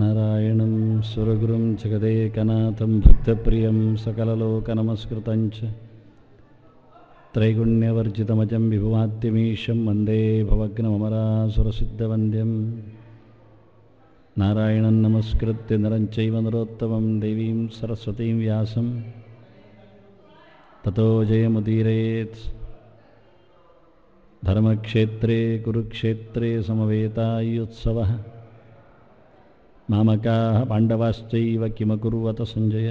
नारायणं सुरगुरुं जगदेकनाथं भक्तप्रियं सकललोकनमस्कृतं च त्रैगुण्यवर्जितमजं विभुमात्यमीशं वन्दे भवग्नमरासुरसिद्धवन्द्यं नारायणं नमस्कृत्य नरं चैव नरोत्तमं सरस्वती व्या व्यासं ततो जयमुदीरयेत् ಧರ್ಮಕ್ಷೇತ್ರೇ ಕುರುಕ್ಷೇತ್ರೇ ಸಮವೇತಾಯುತ್ಸವ ನಾಮಕಾ ಪಾಂಡವಾಶ್ಚೈವ ಕಿಮಕುರುವತ ಸಂಜಯ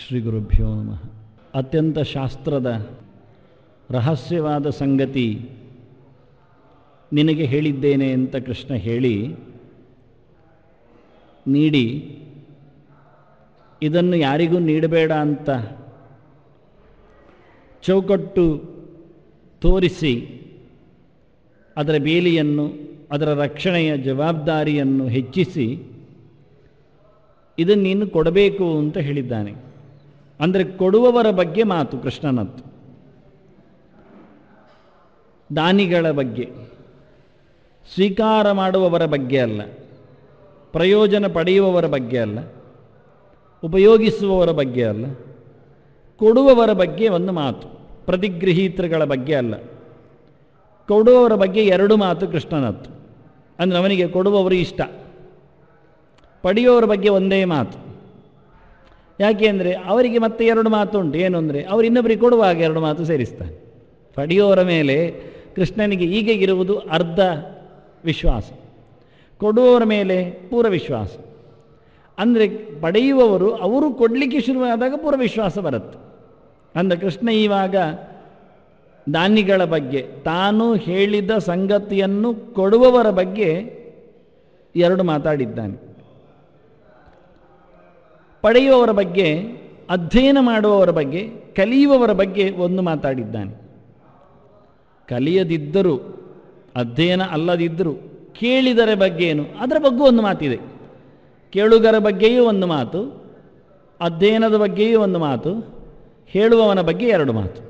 ಶ್ರೀ ಗುರುಭ್ಯೋ ನಮಃ ಅತ್ಯಂತ ಶಾಸ್ತ್ರದ ರಹಸ್ಯವಾದ ಸಂಗತಿ ನಿನಗೆ ಹೇಳಿದ್ದೇನೆ ಅಂತ ಕೃಷ್ಣ ಹೇಳಿ ನೀಡಿ ಇದನ್ನು ಯಾರಿಗೂ ನೀಡಬೇಡ ಅಂತ ಚೌಕಟ್ಟು ತೋರಿಸಿ ಅದರ ಬೇಲಿಯನ್ನು ಅದರ ರಕ್ಷಣೆಯ ಜವಾಬ್ದಾರಿಯನ್ನು ಹೆಚ್ಚಿಸಿ ಇದನ್ನು ನೀನು ಕೊಡಬೇಕು ಅಂತ ಹೇಳಿದ್ದಾನೆ ಅಂದರೆ ಕೊಡುವವರ ಬಗ್ಗೆ ಮಾತು ಕೃಷ್ಣನದ್ದು ದಾನಿಗಳ ಬಗ್ಗೆ ಸ್ವೀಕಾರ ಮಾಡುವವರ ಬಗ್ಗೆ ಅಲ್ಲ ಪ್ರಯೋಜನ ಪಡೆಯುವವರ ಬಗ್ಗೆ ಅಲ್ಲ ಉಪಯೋಗಿಸುವವರ ಬಗ್ಗೆ ಅಲ್ಲ ಕೊಡುವವರ ಬಗ್ಗೆ ಒಂದು ಮಾತು ಪ್ರತಿಗೃಹೀತೃಗಳ ಬಗ್ಗೆ ಅಲ್ಲ ಕೊಡುವವರ ಬಗ್ಗೆ ಎರಡು ಮಾತು ಕೃಷ್ಣನತ್ತು ಅಂದರೆ ಅವನಿಗೆ ಕೊಡುವವರು ಇಷ್ಟ ಪಡೆಯುವವರ ಬಗ್ಗೆ ಒಂದೇ ಮಾತು ಯಾಕೆ ಅಂದರೆ ಅವರಿಗೆ ಮತ್ತೆ ಎರಡು ಮಾತು ಉಂಟು ಏನು ಅಂದರೆ ಅವರು ಇನ್ನೊಬ್ಬರಿಗೆ ಕೊಡುವಾಗ ಎರಡು ಮಾತು ಸೇರಿಸ್ತಾನೆ ಪಡೆಯೋವರ ಮೇಲೆ ಕೃಷ್ಣನಿಗೆ ಈಗ ಇರುವುದು ಅರ್ಧ ವಿಶ್ವಾಸ ಕೊಡುವವರ ಮೇಲೆ ಪೂರ್ವ ವಿಶ್ವಾಸ ಅಂದರೆ ಪಡೆಯುವವರು ಅವರು ಕೊಡಲಿಕ್ಕೆ ಶುರುವಾದಾಗ ಪೂರ್ವ ವಿಶ್ವಾಸ ಬರುತ್ತೆ ಅಂದ ಕೃಷ್ಣ ಇವಾಗ ದಾನಿಗಳ ಬಗ್ಗೆ ತಾನು ಹೇಳಿದ ಸಂಗತಿಯನ್ನು ಕೊಡುವವರ ಬಗ್ಗೆ ಎರಡು ಮಾತಾಡಿದ್ದಾನೆ ಪಡೆಯುವವರ ಬಗ್ಗೆ ಅಧ್ಯಯನ ಮಾಡುವವರ ಬಗ್ಗೆ ಕಲಿಯುವವರ ಬಗ್ಗೆ ಒಂದು ಮಾತಾಡಿದ್ದಾನೆ ಕಲಿಯದಿದ್ದರೂ ಅಧ್ಯಯನ ಅಲ್ಲದಿದ್ದರೂ ಕೇಳಿದರ ಬಗ್ಗೆ ಏನು ಅದರ ಬಗ್ಗೂ ಒಂದು ಮಾತಿದೆ ಕೇಳುಗರ ಬಗ್ಗೆಯೂ ಒಂದು ಮಾತು ಅಧ್ಯಯನದ ಬಗ್ಗೆಯೂ ಒಂದು ಮಾತು ಹೇಳುವವನ ಬಗ್ಗೆ ಎರಡು ಮಾತು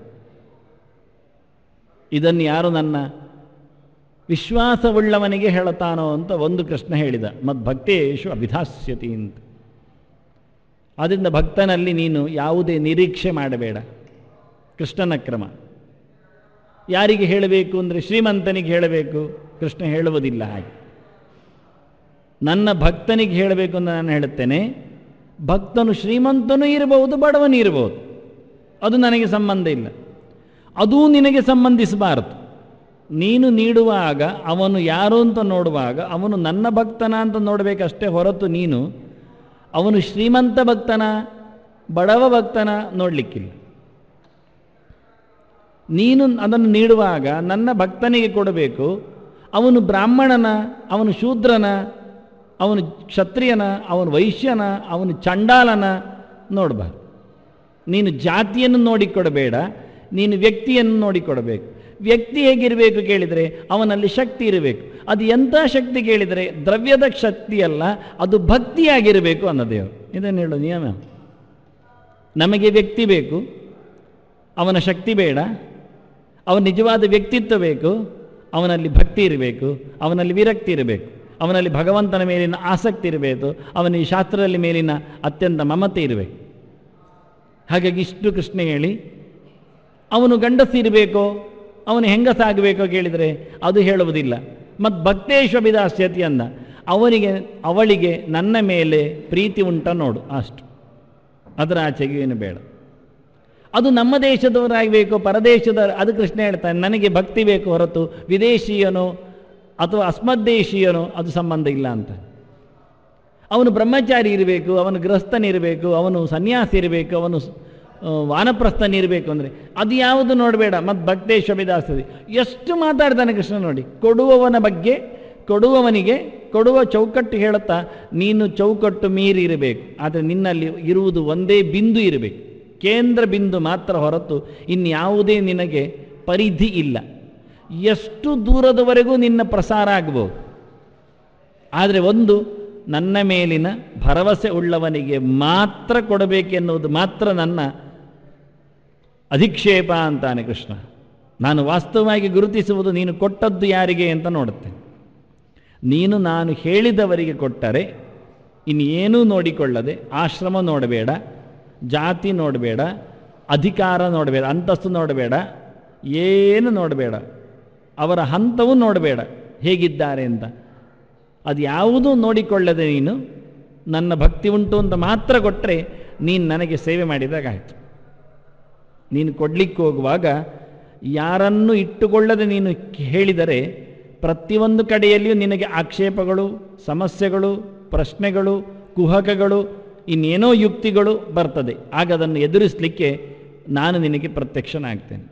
ಇದನ್ನು ಯಾರು ನನ್ನ ವಿಶ್ವಾಸವುಳ್ಳವನಿಗೆ ಹೇಳುತ್ತಾನೋ ಅಂತ ಒಂದು ಕೃಷ್ಣ ಹೇಳಿದ ಮತ್ ಭಕ್ತೇಶು ಅಭಿಧಾಸ್ಯತಿ ಅಂತ ಆದ್ದರಿಂದ ಭಕ್ತನಲ್ಲಿ ನೀನು ಯಾವುದೇ ನಿರೀಕ್ಷೆ ಮಾಡಬೇಡ ಕೃಷ್ಣನ ಕ್ರಮ ಯಾರಿಗೆ ಹೇಳಬೇಕು ಅಂದರೆ ಶ್ರೀಮಂತನಿಗೆ ಹೇಳಬೇಕು ಕೃಷ್ಣ ಹೇಳುವುದಿಲ್ಲ ಹಾಗೆ ನನ್ನ ಭಕ್ತನಿಗೆ ಹೇಳಬೇಕು ಅಂತ ನಾನು ಹೇಳುತ್ತೇನೆ ಭಕ್ತನು ಶ್ರೀಮಂತನೂ ಇರಬಹುದು ಬಡವನೂ ಇರಬಹುದು ಅದು ನನಗೆ ಸಂಬಂಧ ಇಲ್ಲ ಅದೂ ನಿನಗೆ ಸಂಬಂಧಿಸಬಾರದು ನೀನು ನೀಡುವಾಗ ಅವನು ಯಾರು ಅಂತ ನೋಡುವಾಗ ಅವನು ನನ್ನ ಭಕ್ತನ ಅಂತ ನೋಡಬೇಕಷ್ಟೇ ಹೊರತು ನೀನು ಅವನು ಶ್ರೀಮಂತ ಭಕ್ತನ ಬಡವ ಭಕ್ತನ ನೋಡಲಿಕ್ಕಿಲ್ಲ ನೀನು ಅದನ್ನು ನೀಡುವಾಗ ನನ್ನ ಭಕ್ತನಿಗೆ ಕೊಡಬೇಕು ಅವನು ಬ್ರಾಹ್ಮಣನ ಅವನು ಶೂದ್ರನ ಅವನು ಕ್ಷತ್ರಿಯನ ಅವನು ವೈಶ್ಯನ ಅವನು ಚಂಡಾಲನ ನೋಡಬಾರ್ದು ನೀನು ಜಾತಿಯನ್ನು ನೋಡಿಕೊಡಬೇಡ ನೀನು ವ್ಯಕ್ತಿಯನ್ನು ನೋಡಿಕೊಡಬೇಕು ವ್ಯಕ್ತಿ ಹೇಗಿರಬೇಕು ಕೇಳಿದರೆ ಅವನಲ್ಲಿ ಶಕ್ತಿ ಇರಬೇಕು ಅದು ಎಂಥ ಶಕ್ತಿ ಕೇಳಿದರೆ ದ್ರವ್ಯದ ಶಕ್ತಿಯಲ್ಲ ಅದು ಭಕ್ತಿಯಾಗಿರಬೇಕು ಅನ್ನೋದೇವರು ಇದನ್ನು ಹೇಳೋ ನಿಯಮ ನಮಗೆ ವ್ಯಕ್ತಿ ಬೇಕು ಅವನ ಶಕ್ತಿ ಬೇಡ ಅವನ ನಿಜವಾದ ವ್ಯಕ್ತಿತ್ವ ಬೇಕು ಅವನಲ್ಲಿ ಭಕ್ತಿ ಇರಬೇಕು ಅವನಲ್ಲಿ ವಿರಕ್ತಿ ಇರಬೇಕು ಅವನಲ್ಲಿ ಭಗವಂತನ ಮೇಲಿನ ಆಸಕ್ತಿ ಇರಬೇಕು ಈ ಶಾಸ್ತ್ರದಲ್ಲಿ ಮೇಲಿನ ಅತ್ಯಂತ ಮಮತೆ ಇರಬೇಕು ಹಾಗಾಗಿ ಇಷ್ಟು ಕೃಷ್ಣ ಹೇಳಿ ಅವನು ಗಂಡಸಿರಬೇಕೋ ಅವನು ಹೆಂಗಸಾಗಬೇಕೋ ಕೇಳಿದರೆ ಅದು ಹೇಳುವುದಿಲ್ಲ ಮತ್ತು ಭಕ್ತೇಶ್ವ ಬಿದಾಸ್ಯತಿ ಅಂದ ಅವನಿಗೆ ಅವಳಿಗೆ ನನ್ನ ಮೇಲೆ ಪ್ರೀತಿ ಉಂಟ ನೋಡು ಅಷ್ಟು ಅದರ ಆಚೆಗೆ ಏನು ಬೇಡ ಅದು ನಮ್ಮ ದೇಶದವರಾಗಬೇಕು ಪರದೇಶದ ಅದು ಕೃಷ್ಣ ಹೇಳ್ತಾನೆ ನನಗೆ ಭಕ್ತಿ ಬೇಕು ಹೊರತು ವಿದೇಶೀಯನೋ ಅಥವಾ ಅಸ್ಮದ್ದೇಶೀಯನೋ ಅದು ಸಂಬಂಧ ಇಲ್ಲ ಅಂತ ಅವನು ಬ್ರಹ್ಮಚಾರಿ ಇರಬೇಕು ಅವನು ಗೃಹಸ್ಥನಿರಬೇಕು ಅವನು ಸನ್ಯಾಸಿ ಇರಬೇಕು ಅವನು ವಾನಪ್ರಸ್ಥನಿರಬೇಕು ಅಂದರೆ ಅದು ಯಾವುದು ನೋಡಬೇಡ ಮತ್ತು ಶಬಿದಾಸ್ತದೆ ಎಷ್ಟು ಮಾತಾಡ್ತಾನೆ ಕೃಷ್ಣ ನೋಡಿ ಕೊಡುವವನ ಬಗ್ಗೆ ಕೊಡುವವನಿಗೆ ಕೊಡುವ ಚೌಕಟ್ಟು ಹೇಳುತ್ತಾ ನೀನು ಚೌಕಟ್ಟು ಮೀರಿ ಇರಬೇಕು ಆದರೆ ನಿನ್ನಲ್ಲಿ ಇರುವುದು ಒಂದೇ ಬಿಂದು ಇರಬೇಕು ಕೇಂದ್ರ ಬಿಂದು ಮಾತ್ರ ಹೊರತು ಇನ್ಯಾವುದೇ ನಿನಗೆ ಪರಿಧಿ ಇಲ್ಲ ಎಷ್ಟು ದೂರದವರೆಗೂ ನಿನ್ನ ಪ್ರಸಾರ ಆಗ್ಬೋದು ಆದರೆ ಒಂದು ನನ್ನ ಮೇಲಿನ ಭರವಸೆ ಉಳ್ಳವನಿಗೆ ಮಾತ್ರ ಕೊಡಬೇಕೆನ್ನುವುದು ಮಾತ್ರ ನನ್ನ ಅಧಿಕ್ಷೇಪ ಅಂತಾನೆ ಕೃಷ್ಣ ನಾನು ವಾಸ್ತವವಾಗಿ ಗುರುತಿಸುವುದು ನೀನು ಕೊಟ್ಟದ್ದು ಯಾರಿಗೆ ಅಂತ ನೋಡುತ್ತೇನೆ ನೀನು ನಾನು ಹೇಳಿದವರಿಗೆ ಕೊಟ್ಟರೆ ಇನ್ನೇನೂ ನೋಡಿಕೊಳ್ಳದೆ ಆಶ್ರಮ ನೋಡಬೇಡ ಜಾತಿ ನೋಡಬೇಡ ಅಧಿಕಾರ ನೋಡಬೇಡ ಅಂತಸ್ತು ನೋಡಬೇಡ ಏನು ನೋಡಬೇಡ ಅವರ ಹಂತವೂ ನೋಡಬೇಡ ಹೇಗಿದ್ದಾರೆ ಅಂತ ಅದು ಯಾವುದೂ ನೋಡಿಕೊಳ್ಳದೆ ನೀನು ನನ್ನ ಭಕ್ತಿ ಉಂಟು ಅಂತ ಮಾತ್ರ ಕೊಟ್ಟರೆ ನೀನು ನನಗೆ ಸೇವೆ ಮಾಡಿದಾಗ ಆಯ್ತು ನೀನು ಕೊಡಲಿಕ್ಕೆ ಹೋಗುವಾಗ ಯಾರನ್ನು ಇಟ್ಟುಕೊಳ್ಳದೆ ನೀನು ಹೇಳಿದರೆ ಪ್ರತಿಯೊಂದು ಕಡೆಯಲ್ಲಿಯೂ ನಿನಗೆ ಆಕ್ಷೇಪಗಳು ಸಮಸ್ಯೆಗಳು ಪ್ರಶ್ನೆಗಳು ಕುಹಕಗಳು ಇನ್ನೇನೋ ಯುಕ್ತಿಗಳು ಬರ್ತದೆ ಆಗ ಅದನ್ನು ಎದುರಿಸಲಿಕ್ಕೆ ನಾನು ನಿನಗೆ ಪ್ರತ್ಯಕ್ಷನಾಗ್ತೇನೆ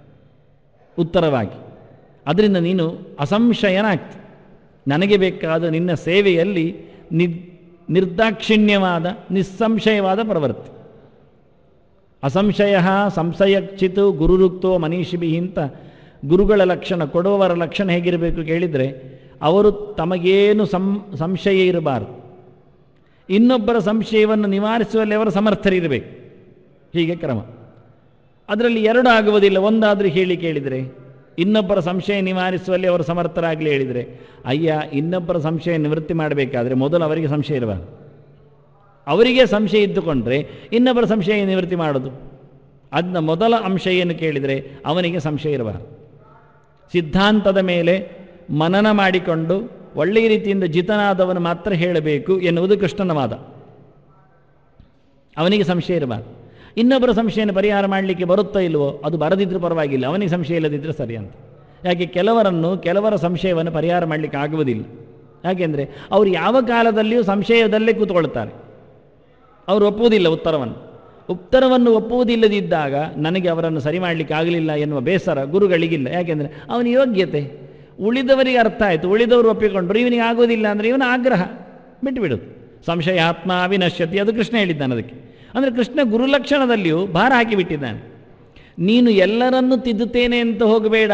ಉತ್ತರವಾಗಿ ಅದರಿಂದ ನೀನು ಅಸಂಶಯನಾಗ್ತಿ ನನಗೆ ಬೇಕಾದ ನಿನ್ನ ಸೇವೆಯಲ್ಲಿ ನಿ ನಿರ್ದಾಕ್ಷಿಣ್ಯವಾದ ನಿಸ್ಸಂಶಯವಾದ ಪ್ರವೃತ್ತಿ ಅಸಂಶಯ ಸಂಶಯಕ್ಷಿತು ಗುರುರುಕ್ತೋ ಮನೀಷಿಭಿ ಅಂತ ಗುರುಗಳ ಲಕ್ಷಣ ಕೊಡುವವರ ಲಕ್ಷಣ ಹೇಗಿರಬೇಕು ಕೇಳಿದರೆ ಅವರು ತಮಗೇನು ಸಂ ಸಂಶಯ ಇರಬಾರದು ಇನ್ನೊಬ್ಬರ ಸಂಶಯವನ್ನು ನಿವಾರಿಸುವಲ್ಲಿ ಅವರ ಸಮರ್ಥರಿರಬೇಕು ಹೀಗೆ ಕ್ರಮ ಅದರಲ್ಲಿ ಎರಡು ಆಗುವುದಿಲ್ಲ ಒಂದಾದರೂ ಹೇಳಿ ಕೇಳಿದರೆ ಇನ್ನೊಬ್ಬರ ಸಂಶಯ ನಿವಾರಿಸುವಲ್ಲಿ ಅವರು ಸಮರ್ಥರಾಗಲಿ ಹೇಳಿದರೆ ಅಯ್ಯ ಇನ್ನೊಬ್ಬರ ಸಂಶಯ ನಿವೃತ್ತಿ ಮಾಡಬೇಕಾದ್ರೆ ಮೊದಲು ಅವರಿಗೆ ಸಂಶಯ ಇರುವ ಅವರಿಗೆ ಸಂಶಯ ಇದ್ದುಕೊಂಡ್ರೆ ಇನ್ನೊಬ್ಬರ ಸಂಶಯ ನಿವೃತ್ತಿ ಮಾಡೋದು ಅದನ್ನ ಮೊದಲ ಅಂಶ ಏನು ಕೇಳಿದರೆ ಅವನಿಗೆ ಸಂಶಯ ಇರುವ ಸಿದ್ಧಾಂತದ ಮೇಲೆ ಮನನ ಮಾಡಿಕೊಂಡು ಒಳ್ಳೆಯ ರೀತಿಯಿಂದ ಜಿತನಾದವನು ಮಾತ್ರ ಹೇಳಬೇಕು ಎನ್ನುವುದು ಕೃಷ್ಣನ ಅವನಿಗೆ ಸಂಶಯ ಇರಬಾರ್ದು ಇನ್ನೊಬ್ಬರ ಸಂಶಯನ ಪರಿಹಾರ ಮಾಡಲಿಕ್ಕೆ ಬರುತ್ತಾ ಇಲ್ವೋ ಅದು ಬರದಿದ್ದರೆ ಪರವಾಗಿಲ್ಲ ಅವನಿಗೆ ಸಂಶಯ ಇಲ್ಲದಿದ್ದರೆ ಸರಿ ಅಂತ ಯಾಕೆ ಕೆಲವರನ್ನು ಕೆಲವರ ಸಂಶಯವನ್ನು ಪರಿಹಾರ ಮಾಡಲಿಕ್ಕೆ ಆಗುವುದಿಲ್ಲ ಯಾಕೆಂದರೆ ಅವರು ಯಾವ ಕಾಲದಲ್ಲಿಯೂ ಸಂಶಯದಲ್ಲೇ ಕೂತ್ಕೊಳ್ತಾರೆ ಅವರು ಒಪ್ಪುವುದಿಲ್ಲ ಉತ್ತರವನ್ನು ಉತ್ತರವನ್ನು ಒಪ್ಪುವುದಿಲ್ಲದಿದ್ದಾಗ ನನಗೆ ಅವರನ್ನು ಸರಿ ಮಾಡಲಿಕ್ಕೆ ಆಗಲಿಲ್ಲ ಎನ್ನುವ ಬೇಸರ ಗುರುಗಳಿಗಿಲ್ಲ ಯಾಕೆಂದರೆ ಅವನ ಯೋಗ್ಯತೆ ಉಳಿದವರಿಗೆ ಅರ್ಥ ಆಯಿತು ಉಳಿದವರು ಒಪ್ಪಿಕೊಂಡ್ರು ಇವನಿಗೆ ಆಗೋದಿಲ್ಲ ಅಂದರೆ ಇವನ ಆಗ್ರಹ ಬಿಟ್ಟುಬಿಡೋದು ಆತ್ಮ ಅವಿನಶ್ಯತಿ ಅದು ಕೃಷ್ಣ ಹೇಳಿದ್ದಾನೆ ಅದಕ್ಕೆ ಅಂದರೆ ಕೃಷ್ಣ ಗುರುಲಕ್ಷಣದಲ್ಲಿಯೂ ಭಾರ ಹಾಕಿಬಿಟ್ಟಿದ್ದಾನೆ ನೀನು ಎಲ್ಲರನ್ನು ತಿದ್ದುತ್ತೇನೆ ಅಂತ ಹೋಗಬೇಡ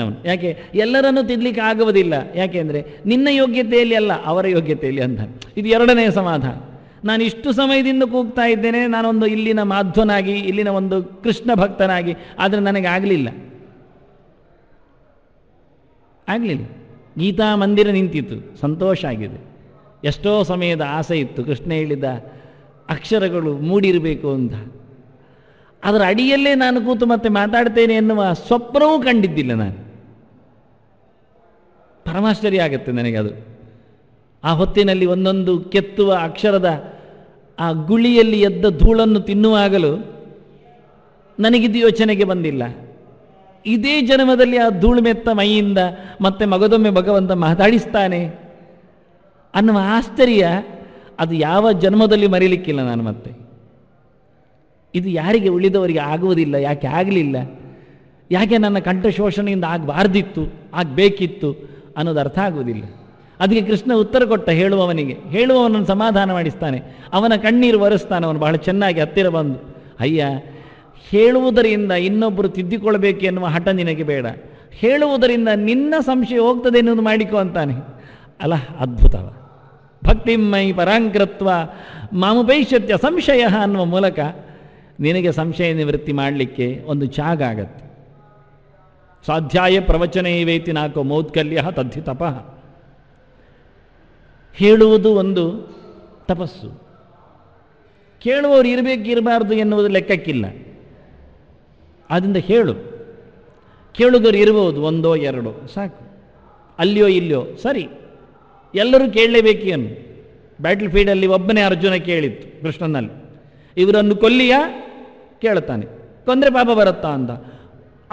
ನಾನು ಯಾಕೆ ಎಲ್ಲರನ್ನು ತಿದ್ದಲಿಕ್ಕೆ ಆಗುವುದಿಲ್ಲ ಅಂದರೆ ನಿನ್ನ ಯೋಗ್ಯತೆಯಲ್ಲಿ ಅಲ್ಲ ಅವರ ಯೋಗ್ಯತೆಯಲ್ಲಿ ಅಂತ ಇದು ಎರಡನೇ ಸಮಾಧಾನ ನಾನು ಇಷ್ಟು ಸಮಯದಿಂದ ಕೂಗ್ತಾ ಇದ್ದೇನೆ ನಾನೊಂದು ಇಲ್ಲಿನ ಮಾಧ್ವನಾಗಿ ಇಲ್ಲಿನ ಒಂದು ಕೃಷ್ಣ ಭಕ್ತನಾಗಿ ಆದರೆ ನನಗೆ ಆಗಲಿಲ್ಲ ಆಗಲಿಲ್ಲ ಗೀತಾ ಮಂದಿರ ನಿಂತಿತ್ತು ಸಂತೋಷ ಆಗಿದೆ ಎಷ್ಟೋ ಸಮಯದ ಆಸೆ ಇತ್ತು ಕೃಷ್ಣ ಹೇಳಿದ ಅಕ್ಷರಗಳು ಮೂಡಿರಬೇಕು ಅಂತ ಅದರ ಅಡಿಯಲ್ಲೇ ನಾನು ಕೂತು ಮತ್ತೆ ಮಾತಾಡ್ತೇನೆ ಎನ್ನುವ ಸ್ವಪ್ನವೂ ಕಂಡಿದ್ದಿಲ್ಲ ನಾನು ಪರಮಾಶ್ಚರ್ಯ ಆಗುತ್ತೆ ನನಗೆ ಅದು ಆ ಹೊತ್ತಿನಲ್ಲಿ ಒಂದೊಂದು ಕೆತ್ತುವ ಅಕ್ಷರದ ಆ ಗುಳಿಯಲ್ಲಿ ಎದ್ದ ಧೂಳನ್ನು ತಿನ್ನುವಾಗಲೂ ನನಗಿದು ಯೋಚನೆಗೆ ಬಂದಿಲ್ಲ ಇದೇ ಜನ್ಮದಲ್ಲಿ ಆ ಧೂಳು ಮೆತ್ತ ಮೈಯಿಂದ ಮತ್ತೆ ಮಗದೊಮ್ಮೆ ಭಗವಂತ ಮಾತಾಡಿಸ್ತಾನೆ ಅನ್ನುವ ಆಶ್ಚರ್ಯ ಅದು ಯಾವ ಜನ್ಮದಲ್ಲಿ ಮರೀಲಿಕ್ಕಿಲ್ಲ ನಾನು ಮತ್ತೆ ಇದು ಯಾರಿಗೆ ಉಳಿದವರಿಗೆ ಆಗುವುದಿಲ್ಲ ಯಾಕೆ ಆಗಲಿಲ್ಲ ಯಾಕೆ ನನ್ನ ಕಂಠ ಶೋಷಣೆಯಿಂದ ಆಗಬಾರ್ದಿತ್ತು ಆಗಬೇಕಿತ್ತು ಅನ್ನೋದು ಅರ್ಥ ಆಗುವುದಿಲ್ಲ ಅದಕ್ಕೆ ಕೃಷ್ಣ ಉತ್ತರ ಕೊಟ್ಟ ಹೇಳುವವನಿಗೆ ಹೇಳುವವನನ್ನು ಸಮಾಧಾನ ಮಾಡಿಸ್ತಾನೆ ಅವನ ಕಣ್ಣೀರು ಒರೆಸ್ತಾನೆ ಅವನು ಬಹಳ ಚೆನ್ನಾಗಿ ಹತ್ತಿರ ಬಂದು ಅಯ್ಯ ಹೇಳುವುದರಿಂದ ಇನ್ನೊಬ್ಬರು ತಿದ್ದಿಕೊಳ್ಳಬೇಕು ಎನ್ನುವ ಹಠ ನಿನಗೆ ಬೇಡ ಹೇಳುವುದರಿಂದ ನಿನ್ನ ಸಂಶಯ ಹೋಗ್ತದೆ ಎನ್ನುವುದು ಮಾಡಿಕೊ ಅಂತಾನೆ ಅಲ್ಲ ಅದ್ಭುತವ ಭಕ್ತಿಮೈ ಪರಾಂಕೃತ್ವ ಮಾಮುಪೈಶ್ಯತ್ಯ ಸಂಶಯ ಅನ್ನುವ ಮೂಲಕ ನಿನಗೆ ಸಂಶಯ ನಿವೃತ್ತಿ ಮಾಡಲಿಕ್ಕೆ ಒಂದು ಚಾಗ ಆಗತ್ತೆ ಸ್ವಾಧ್ಯಾಯ ಪ್ರವಚನ ಇವೈತಿ ನಾಲ್ಕು ಮೌತ್ಕಲ್ಯ ತದ್ಧಿ ತಪಃ ಹೇಳುವುದು ಒಂದು ತಪಸ್ಸು ಕೇಳುವವರು ಇರಬೇಕು ಎನ್ನುವುದು ಲೆಕ್ಕಕ್ಕಿಲ್ಲ ಆದ್ದರಿಂದ ಹೇಳು ಕೇಳುಗರು ಇರಬಹುದು ಒಂದೋ ಎರಡೋ ಸಾಕು ಅಲ್ಲಿಯೋ ಇಲ್ಲಿಯೋ ಸರಿ ಎಲ್ಲರೂ ಕೇಳಲೇಬೇಕು ಏನು ಬ್ಯಾಟಲ್ ಫೀಲ್ಡಲ್ಲಿ ಒಬ್ಬನೇ ಅರ್ಜುನ ಕೇಳಿತ್ತು ಕೃಷ್ಣನಲ್ಲಿ ಇವರನ್ನು ಕೊಲ್ಲಿಯ ಕೇಳ್ತಾನೆ ತೊಂದರೆ ಪಾಪ ಬರುತ್ತಾ ಅಂತ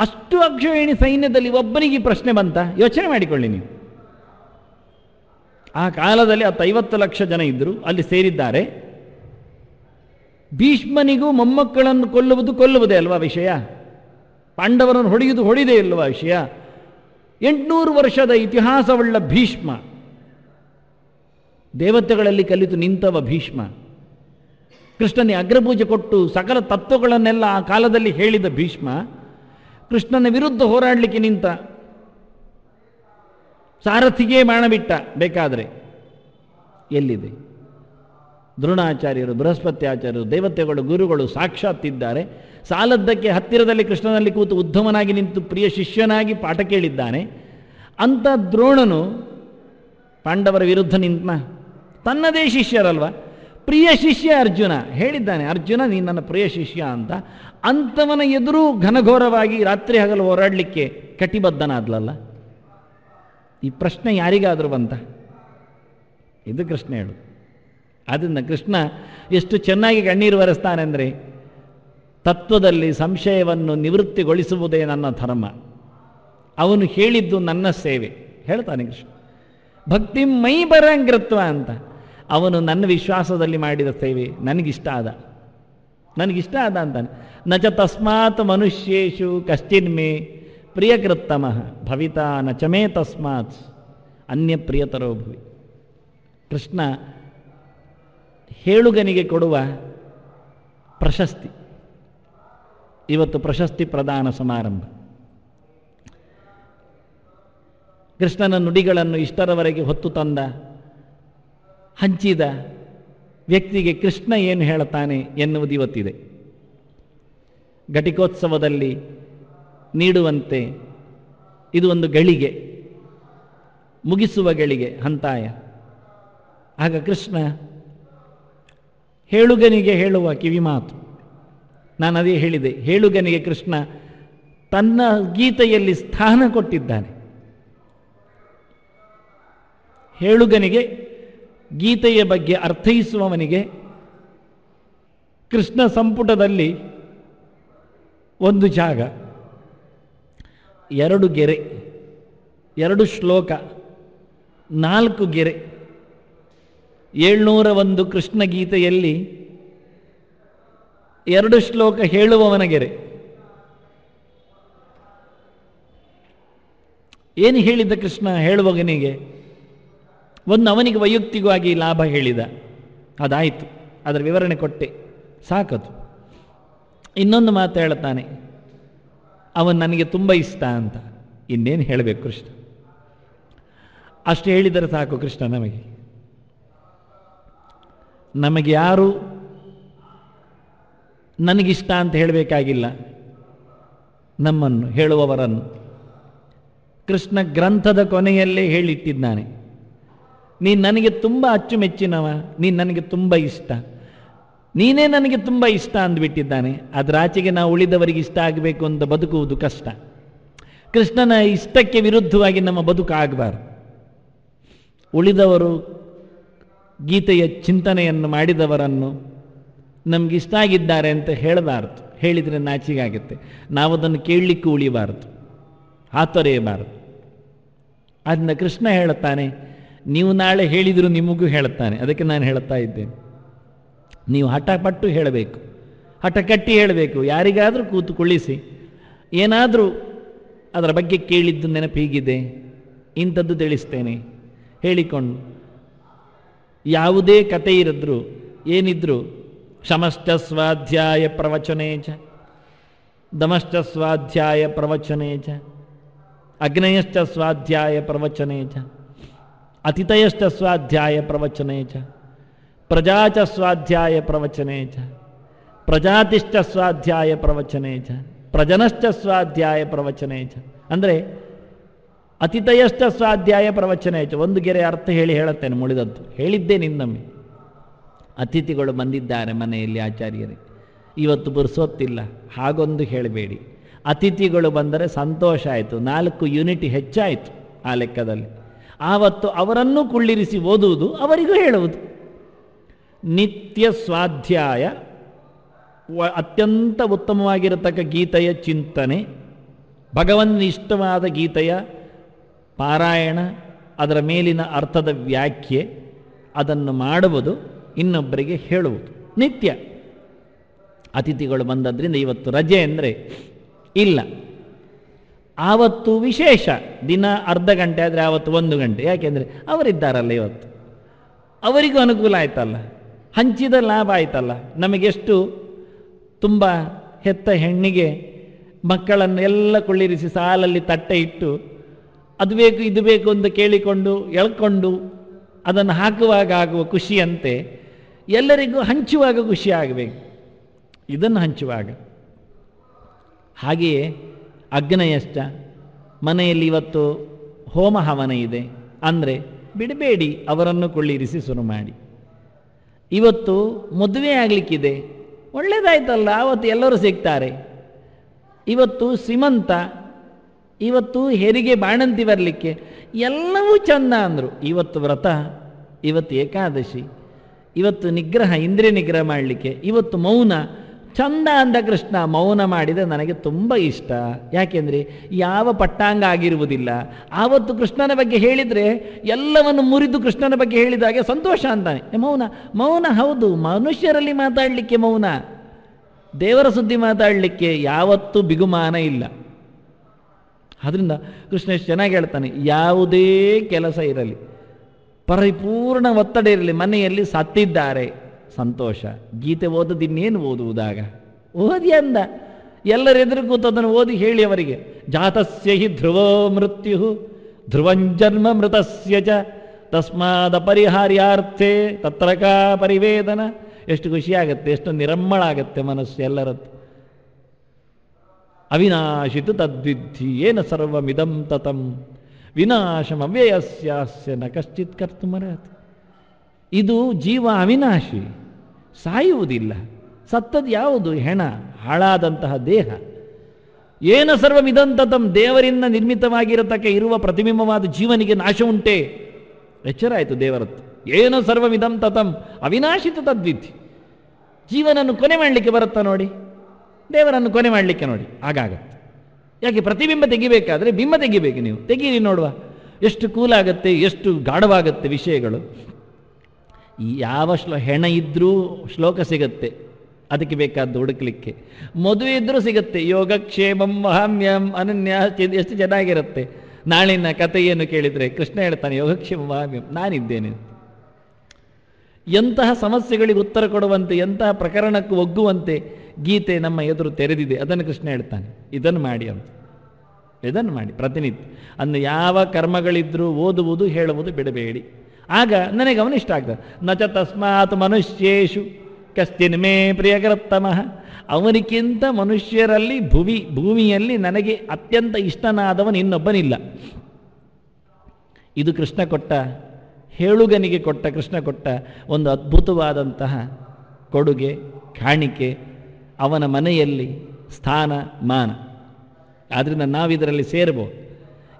ಅಷ್ಟು ಅಕ್ಷಯಣಿ ಸೈನ್ಯದಲ್ಲಿ ಒಬ್ಬನಿಗೆ ಪ್ರಶ್ನೆ ಬಂತ ಯೋಚನೆ ಮಾಡಿಕೊಳ್ಳಿ ನೀವು ಆ ಕಾಲದಲ್ಲಿ ಹತ್ತು ಲಕ್ಷ ಜನ ಇದ್ದರು ಅಲ್ಲಿ ಸೇರಿದ್ದಾರೆ ಭೀಷ್ಮನಿಗೂ ಮೊಮ್ಮಕ್ಕಳನ್ನು ಕೊಲ್ಲುವುದು ಕೊಲ್ಲುವುದೇ ಅಲ್ವಾ ವಿಷಯ ಪಾಂಡವರನ್ನು ಹೊಡೆಯುವುದು ಹೊಡಿದೇ ಇಲ್ವಾ ವಿಷಯ ಎಂಟುನೂರು ವರ್ಷದ ಇತಿಹಾಸವುಳ್ಳ ಭೀಷ್ಮ ದೇವತೆಗಳಲ್ಲಿ ಕಲಿತು ನಿಂತವ ಭೀಷ್ಮ ಕೃಷ್ಣನಿಗೆ ಅಗ್ರಪೂಜೆ ಕೊಟ್ಟು ಸಕಲ ತತ್ವಗಳನ್ನೆಲ್ಲ ಆ ಕಾಲದಲ್ಲಿ ಹೇಳಿದ ಭೀಷ್ಮ ಕೃಷ್ಣನ ವಿರುದ್ಧ ಹೋರಾಡಲಿಕ್ಕೆ ನಿಂತ ಸಾರಥಿಗೆ ಮಾಣಬಿಟ್ಟ ಬೇಕಾದರೆ ಎಲ್ಲಿದೆ ದ್ರೋಣಾಚಾರ್ಯರು ಬೃಹಸ್ಪತಿ ಆಚಾರ್ಯರು ದೇವತೆಗಳು ಗುರುಗಳು ಸಾಕ್ಷಾತ್ ಇದ್ದಾರೆ ಸಾಲದ್ದಕ್ಕೆ ಹತ್ತಿರದಲ್ಲಿ ಕೃಷ್ಣನಲ್ಲಿ ಕೂತು ಉದ್ಧಮನಾಗಿ ನಿಂತು ಪ್ರಿಯ ಶಿಷ್ಯನಾಗಿ ಪಾಠ ಕೇಳಿದ್ದಾನೆ ಅಂಥ ದ್ರೋಣನು ಪಾಂಡವರ ವಿರುದ್ಧ ನಿಂತ ತನ್ನದೇ ಶಿಷ್ಯರಲ್ವ ಪ್ರಿಯ ಶಿಷ್ಯ ಅರ್ಜುನ ಹೇಳಿದ್ದಾನೆ ಅರ್ಜುನ ನೀನು ನನ್ನ ಪ್ರಿಯ ಶಿಷ್ಯ ಅಂತ ಅಂಥವನ ಎದುರು ಘನಘೋರವಾಗಿ ರಾತ್ರಿ ಹಗಲು ಹೋರಾಡಲಿಕ್ಕೆ ಕಟಿಬದ್ಧನಾದ್ಲಲ್ಲ ಈ ಪ್ರಶ್ನೆ ಯಾರಿಗಾದರೂ ಬಂತ ಇದು ಕೃಷ್ಣ ಹೇಳು ಆದ್ದರಿಂದ ಕೃಷ್ಣ ಎಷ್ಟು ಚೆನ್ನಾಗಿ ಕಣ್ಣೀರು ಬರೆಸ್ತಾನೆ ಅಂದರೆ ತತ್ವದಲ್ಲಿ ಸಂಶಯವನ್ನು ನಿವೃತ್ತಿಗೊಳಿಸುವುದೇ ನನ್ನ ಧರ್ಮ ಅವನು ಹೇಳಿದ್ದು ನನ್ನ ಸೇವೆ ಹೇಳ್ತಾನೆ ಕೃಷ್ಣ ಭಕ್ತಿ ಮೈ ಬರಂಗೃತ್ವ ಅಂತ ಅವನು ನನ್ನ ವಿಶ್ವಾಸದಲ್ಲಿ ಮಾಡಿದ ಸೇವೆ ನನಗಿಷ್ಟ ಆದ ನನಗಿಷ್ಟ ಆದ ಅಂತಾನೆ ನಚ ತಸ್ಮಾತ್ ಮನುಷ್ಯೇಶು ಕಶ್ಚಿನ್ಮೆ ಪ್ರಿಯಕೃತ್ತಮ ಭವಿತಾ ನಚಮೇ ತಸ್ಮಾತ್ ಅನ್ಯ ಪ್ರಿಯತರೋ ಭವಿ ಕೃಷ್ಣ ಹೇಳುಗನಿಗೆ ಕೊಡುವ ಪ್ರಶಸ್ತಿ ಇವತ್ತು ಪ್ರಶಸ್ತಿ ಪ್ರದಾನ ಸಮಾರಂಭ ಕೃಷ್ಣನ ನುಡಿಗಳನ್ನು ಇಷ್ಟರವರೆಗೆ ಹೊತ್ತು ತಂದ ಹಂಚಿದ ವ್ಯಕ್ತಿಗೆ ಕೃಷ್ಣ ಏನು ಹೇಳ್ತಾನೆ ಎನ್ನುವುದು ಇವತ್ತಿದೆ ಘಟಿಕೋತ್ಸವದಲ್ಲಿ ನೀಡುವಂತೆ ಇದು ಒಂದು ಗಳಿಗೆ ಮುಗಿಸುವ ಗಳಿಗೆ ಹಂತಾಯ ಆಗ ಕೃಷ್ಣ ಹೇಳುಗನಿಗೆ ಹೇಳುವ ಕಿವಿ ಮಾತು ನಾನು ಅದೇ ಹೇಳಿದೆ ಹೇಳುಗನಿಗೆ ಕೃಷ್ಣ ತನ್ನ ಗೀತೆಯಲ್ಲಿ ಸ್ಥಾನ ಕೊಟ್ಟಿದ್ದಾನೆ ಹೇಳುಗನಿಗೆ ಗೀತೆಯ ಬಗ್ಗೆ ಅರ್ಥೈಸುವವನಿಗೆ ಕೃಷ್ಣ ಸಂಪುಟದಲ್ಲಿ ಒಂದು ಜಾಗ ಎರಡು ಗೆರೆ ಎರಡು ಶ್ಲೋಕ ನಾಲ್ಕು ಗೆರೆ ಏಳ್ನೂರ ಒಂದು ಕೃಷ್ಣ ಗೀತೆಯಲ್ಲಿ ಎರಡು ಶ್ಲೋಕ ಹೇಳುವವನ ಗೆರೆ ಏನು ಹೇಳಿದ್ದ ಕೃಷ್ಣ ಹೇಳುವಗನಿಗೆ ಒಂದು ಅವನಿಗೆ ವೈಯಕ್ತಿಕವಾಗಿ ಲಾಭ ಹೇಳಿದ ಅದಾಯಿತು ಅದರ ವಿವರಣೆ ಕೊಟ್ಟೆ ಸಾಕದು ಇನ್ನೊಂದು ಮಾತು ಹೇಳ್ತಾನೆ ಅವನು ನನಗೆ ತುಂಬ ಇಷ್ಟ ಅಂತ ಇನ್ನೇನು ಹೇಳಬೇಕು ಕೃಷ್ಣ ಅಷ್ಟು ಹೇಳಿದರೆ ಸಾಕು ಕೃಷ್ಣ ನಮಗೆ ನಮಗೆ ಯಾರು ನನಗಿಷ್ಟ ಅಂತ ಹೇಳಬೇಕಾಗಿಲ್ಲ ನಮ್ಮನ್ನು ಹೇಳುವವರನ್ನು ಕೃಷ್ಣ ಗ್ರಂಥದ ಕೊನೆಯಲ್ಲೇ ಹೇಳಿಟ್ಟಿದ್ದಾನೆ ನೀ ನನಗೆ ತುಂಬ ಅಚ್ಚುಮೆಚ್ಚಿನವ ನೀನು ನನಗೆ ತುಂಬ ಇಷ್ಟ ನೀನೇ ನನಗೆ ತುಂಬ ಇಷ್ಟ ಅಂದ್ಬಿಟ್ಟಿದ್ದಾನೆ ಅದರಾಚೆಗೆ ನಾವು ಉಳಿದವರಿಗೆ ಇಷ್ಟ ಆಗಬೇಕು ಅಂತ ಬದುಕುವುದು ಕಷ್ಟ ಕೃಷ್ಣನ ಇಷ್ಟಕ್ಕೆ ವಿರುದ್ಧವಾಗಿ ನಮ್ಮ ಬದುಕು ಆಗಬಾರ್ದು ಉಳಿದವರು ಗೀತೆಯ ಚಿಂತನೆಯನ್ನು ಮಾಡಿದವರನ್ನು ನಮ್ಗೆ ಇಷ್ಟ ಆಗಿದ್ದಾರೆ ಅಂತ ಹೇಳಬಾರ್ದು ಹೇಳಿದರೆ ನಾಚಿಗಾಗುತ್ತೆ ನಾವು ಅದನ್ನು ಕೇಳಲಿಕ್ಕೂ ಉಳಿಬಾರ್ದು ತೊರೆಯಬಾರದು ಆದ್ದರಿಂದ ಕೃಷ್ಣ ಹೇಳುತ್ತಾನೆ ನೀವು ನಾಳೆ ಹೇಳಿದರೂ ನಿಮಗೂ ಹೇಳುತ್ತಾನೆ ಅದಕ್ಕೆ ನಾನು ಹೇಳ್ತಾ ಇದ್ದೇನೆ ನೀವು ಹಠಪಟ್ಟು ಹೇಳಬೇಕು ಕಟ್ಟಿ ಹೇಳಬೇಕು ಯಾರಿಗಾದರೂ ಕೂತುಕೊಳ್ಳಿಸಿ ಏನಾದರೂ ಅದರ ಬಗ್ಗೆ ಕೇಳಿದ್ದು ನೆನಪೀಗಿದೆ ಇಂಥದ್ದು ತಿಳಿಸ್ತೇನೆ ಹೇಳಿಕೊಂಡು ಯಾವುದೇ ಕತೆ ಇರದ್ರು ಏನಿದ್ರು ಕ್ಷಮಶ್ಚ ಸ್ವಾಧ್ಯಾಯ ಪ್ರವಚನೇ ಚ ದಮಶ್ಚ ಸ್ವಾಧ್ಯಾಯ ಪ್ರವಚನೇ ಚ ಅಗ್ನಯಶ್ಚ ಸ್ವಾಧ್ಯಾಯ ಪ್ರವಚನೇ ಚ ಅತಿಥಯಶ್ಚ ಸ್ವಾಧ್ಯಾಯ ಪ್ರವಚನೇ ಚ ಪ್ರಜಾಚ ಸ್ವಾಧ್ಯಾಯ ಪ್ರವಚನೆ ಚ ಸ್ವಾಧ್ಯಾಯ ಪ್ರವಚನೇ ಚ ಪ್ರಜನಶ್ಚ ಸ್ವಾಧ್ಯಾಯ ಪ್ರವಚನೆ ಚ ಅಂದರೆ ಅತಿಥಯಷ್ಟ ಸ್ವಾಧ್ಯಾಯ ಪ್ರವಚನೇ ಚ ಒಂದು ಗೆರೆ ಅರ್ಥ ಹೇಳಿ ಹೇಳುತ್ತೇನೆ ಮುಳಿದದ್ದು ಹೇಳಿದ್ದೆ ನಿನ್ನಮ್ಮೆ ಅತಿಥಿಗಳು ಬಂದಿದ್ದಾರೆ ಮನೆಯಲ್ಲಿ ಆಚಾರ್ಯರೇ ಇವತ್ತು ಬುರ್ಸೋತ್ತಿಲ್ಲ ಹಾಗೊಂದು ಹೇಳಬೇಡಿ ಅತಿಥಿಗಳು ಬಂದರೆ ಸಂತೋಷ ಆಯಿತು ನಾಲ್ಕು ಯೂನಿಟ್ ಹೆಚ್ಚಾಯಿತು ಆ ಲೆಕ್ಕದಲ್ಲಿ ಆವತ್ತು ಅವರನ್ನು ಕುಳ್ಳಿರಿಸಿ ಓದುವುದು ಅವರಿಗೂ ಹೇಳುವುದು ನಿತ್ಯ ಸ್ವಾಧ್ಯಾಯ ಅತ್ಯಂತ ಉತ್ತಮವಾಗಿರತಕ್ಕ ಗೀತೆಯ ಚಿಂತನೆ ಭಗವನ್ ಇಷ್ಟವಾದ ಗೀತೆಯ ಪಾರಾಯಣ ಅದರ ಮೇಲಿನ ಅರ್ಥದ ವ್ಯಾಖ್ಯೆ ಅದನ್ನು ಮಾಡುವುದು ಇನ್ನೊಬ್ಬರಿಗೆ ಹೇಳುವುದು ನಿತ್ಯ ಅತಿಥಿಗಳು ಬಂದದ್ರಿಂದ ಇವತ್ತು ರಜೆ ಅಂದರೆ ಇಲ್ಲ ಆವತ್ತು ವಿಶೇಷ ದಿನ ಅರ್ಧ ಗಂಟೆ ಆದರೆ ಆವತ್ತು ಒಂದು ಗಂಟೆ ಯಾಕೆಂದರೆ ಅವರಿದ್ದಾರಲ್ಲ ಇವತ್ತು ಅವರಿಗೂ ಅನುಕೂಲ ಆಯ್ತಲ್ಲ ಹಂಚಿದ ಲಾಭ ಆಯ್ತಲ್ಲ ನಮಗೆಷ್ಟು ತುಂಬ ಹೆತ್ತ ಹೆಣ್ಣಿಗೆ ಮಕ್ಕಳನ್ನು ಎಲ್ಲ ಕುಳ್ಳಿರಿಸಿ ಸಾಲಲ್ಲಿ ತಟ್ಟೆ ಇಟ್ಟು ಅದು ಬೇಕು ಇದು ಬೇಕು ಅಂತ ಕೇಳಿಕೊಂಡು ಎಳ್ಕೊಂಡು ಅದನ್ನು ಹಾಕುವಾಗ ಆಗುವ ಖುಷಿಯಂತೆ ಎಲ್ಲರಿಗೂ ಹಂಚುವಾಗ ಖುಷಿ ಆಗಬೇಕು ಇದನ್ನು ಹಂಚುವಾಗ ಹಾಗೆಯೇ ಅಗ್ನಯಷ್ಟ ಮನೆಯಲ್ಲಿ ಇವತ್ತು ಹೋಮ ಹವನ ಇದೆ ಅಂದರೆ ಬಿಡಬೇಡಿ ಅವರನ್ನು ಕುಳ್ಳಿರಿಸಿ ಶುರು ಮಾಡಿ ಇವತ್ತು ಮದುವೆ ಆಗಲಿಕ್ಕಿದೆ ಒಳ್ಳೇದಾಯ್ತಲ್ಲ ಆವತ್ತು ಎಲ್ಲರೂ ಸಿಗ್ತಾರೆ ಇವತ್ತು ಶ್ರೀಮಂತ ಇವತ್ತು ಹೆರಿಗೆ ಬಾಣಂತಿ ಬರಲಿಕ್ಕೆ ಎಲ್ಲವೂ ಚಂದ ಅಂದರು ಇವತ್ತು ವ್ರತ ಇವತ್ತು ಏಕಾದಶಿ ಇವತ್ತು ನಿಗ್ರಹ ಇಂದ್ರಿಯ ನಿಗ್ರಹ ಮಾಡಲಿಕ್ಕೆ ಇವತ್ತು ಮೌನ ಚಂದ ಅಂದ ಕೃಷ್ಣ ಮೌನ ಮಾಡಿದ ನನಗೆ ತುಂಬ ಇಷ್ಟ ಯಾಕೆಂದರೆ ಯಾವ ಪಟ್ಟಾಂಗ ಆಗಿರುವುದಿಲ್ಲ ಆವತ್ತು ಕೃಷ್ಣನ ಬಗ್ಗೆ ಹೇಳಿದರೆ ಎಲ್ಲವನ್ನು ಮುರಿದು ಕೃಷ್ಣನ ಬಗ್ಗೆ ಹೇಳಿದಾಗೆ ಸಂತೋಷ ಅಂತಾನೆ ಮೌನ ಮೌನ ಹೌದು ಮನುಷ್ಯರಲ್ಲಿ ಮಾತಾಡಲಿಕ್ಕೆ ಮೌನ ದೇವರ ಸುದ್ದಿ ಮಾತಾಡಲಿಕ್ಕೆ ಯಾವತ್ತೂ ಬಿಗುಮಾನ ಇಲ್ಲ ಆದ್ದರಿಂದ ಕೃಷ್ಣ ಎಷ್ಟು ಚೆನ್ನಾಗಿ ಹೇಳ್ತಾನೆ ಯಾವುದೇ ಕೆಲಸ ಇರಲಿ ಪರಿಪೂರ್ಣ ಒತ್ತಡ ಇರಲಿ ಮನೆಯಲ್ಲಿ ಸತ್ತಿದ್ದಾರೆ ಸಂತೋಷ ಗೀತೆ ಓದದಿನ್ನೇನು ಓದುವುದಾಗ ಓದಿ ಅಂದ ಎಲ್ಲರೆದುರು ಅದನ್ನು ಓದಿ ಹೇಳಿ ಅವರಿಗೆ ಜಾತಸ್ಯ ಹಿ ಧ್ರುವೋ ಮೃತ್ಯು ಧ್ರುವಂಜನ್ಮ ಮೃತಸ್ಯ ಚ ತಸ್ಮಾದ ಪರಿಹಾರ್ಯಾರ್ಥೆ ತತ್ರಕಾ ಪರಿವೇದನ ಎಷ್ಟು ಖುಷಿಯಾಗತ್ತೆ ಎಷ್ಟು ನಿರಮ್ಮಳ ಆಗತ್ತೆ ಮನಸ್ಸು ಎಲ್ಲರದ್ದು ಅವಿನಾಶಿತು ತದ್ವಿಧಿ ಏನ ಸರ್ವಮಿದಂ ತತಂ ವಿನಾಶಮ ನ ಕಶ್ಚಿತ್ ಮರ ಇದು ಜೀವ ಅವಿನಾಶಿ ಸಾಯುವುದಿಲ್ಲ ಸತ್ತದು ಯಾವುದು ಹೆಣ ಹಾಳಾದಂತಹ ದೇಹ ಏನ ಸರ್ವಮಿದಂತತಂ ದೇವರಿಂದ ನಿರ್ಮಿತವಾಗಿರತಕ್ಕ ಇರುವ ಪ್ರತಿಬಿಂಬವಾದ ಜೀವನಿಗೆ ನಾಶ ಉಂಟೆ ಎಚ್ಚರ ಆಯಿತು ದೇವರತ್ತು ಏನ ಸರ್ವಮಿದಂ ತತಂ ಅವಿನಾಶಿತ ತದ್ವಿಧಿ ಜೀವನನ್ನು ಕೊನೆ ಮಾಡಲಿಕ್ಕೆ ಬರುತ್ತಾ ನೋಡಿ ದೇವರನ್ನು ಕೊನೆ ಮಾಡಲಿಕ್ಕೆ ನೋಡಿ ಆಗಾಗತ್ತೆ ಯಾಕೆ ಪ್ರತಿಬಿಂಬ ತೆಗಿಬೇಕಾದ್ರೆ ಬಿಂಬ ತೆಗಿಬೇಕು ನೀವು ತೆಗೀರಿ ನೋಡುವ ಎಷ್ಟು ಕೂಲಾಗತ್ತೆ ಎಷ್ಟು ಗಾಢವಾಗತ್ತೆ ವಿಷಯಗಳು ಯಾವ ಶ್ಲೋ ಹೆಣ ಇದ್ರೂ ಶ್ಲೋಕ ಸಿಗತ್ತೆ ಅದಕ್ಕೆ ಬೇಕಾದ್ದು ಹುಡುಕ್ಲಿಕ್ಕೆ ಮದುವೆ ಇದ್ರೂ ಸಿಗುತ್ತೆ ಯೋಗಕ್ಷೇಮಂ ಮಹಾಮ್ಯಂ ಅನನ್ಯ ಎಷ್ಟು ಚೆನ್ನಾಗಿರುತ್ತೆ ನಾಳಿನ ಕಥೆಯನ್ನು ಕೇಳಿದರೆ ಕೃಷ್ಣ ಹೇಳ್ತಾನೆ ಯೋಗಕ್ಷೇಮ ಮಹಾಮ್ಯಂ ನಾನಿದ್ದೇನೆ ಎಂತಹ ಸಮಸ್ಯೆಗಳಿಗೆ ಉತ್ತರ ಕೊಡುವಂತೆ ಎಂತಹ ಪ್ರಕರಣಕ್ಕೂ ಒಗ್ಗುವಂತೆ ಗೀತೆ ನಮ್ಮ ಎದುರು ತೆರೆದಿದೆ ಅದನ್ನು ಕೃಷ್ಣ ಹೇಳ್ತಾನೆ ಇದನ್ನು ಮಾಡಿ ಅಂತ ಇದನ್ನು ಮಾಡಿ ಪ್ರತಿನಿತ್ಯ ಅನ್ನು ಯಾವ ಕರ್ಮಗಳಿದ್ರೂ ಓದುವುದು ಹೇಳುವುದು ಬಿಡಬೇಡಿ ಆಗ ನನಗೆ ಅವನು ಇಷ್ಟ ಆಗ್ತದೆ ನಚ ತಸ್ಮಾತ್ ಮನುಷ್ಯೇಶು ಕಸ್ತಿನ ಮೇ ಪ್ರಿಯಕರತ್ತಮ ಅವನಿಗಿಂತ ಮನುಷ್ಯರಲ್ಲಿ ಭುವಿ ಭೂಮಿಯಲ್ಲಿ ನನಗೆ ಅತ್ಯಂತ ಇಷ್ಟನಾದವನು ಇನ್ನೊಬ್ಬನಿಲ್ಲ ಇದು ಕೃಷ್ಣ ಕೊಟ್ಟ ಹೇಳುಗನಿಗೆ ಕೊಟ್ಟ ಕೃಷ್ಣ ಕೊಟ್ಟ ಒಂದು ಅದ್ಭುತವಾದಂತಹ ಕೊಡುಗೆ ಕಾಣಿಕೆ ಅವನ ಮನೆಯಲ್ಲಿ ಸ್ಥಾನ ಮಾನ ಆದ್ದರಿಂದ ಇದರಲ್ಲಿ ಸೇರ್ಬೋದು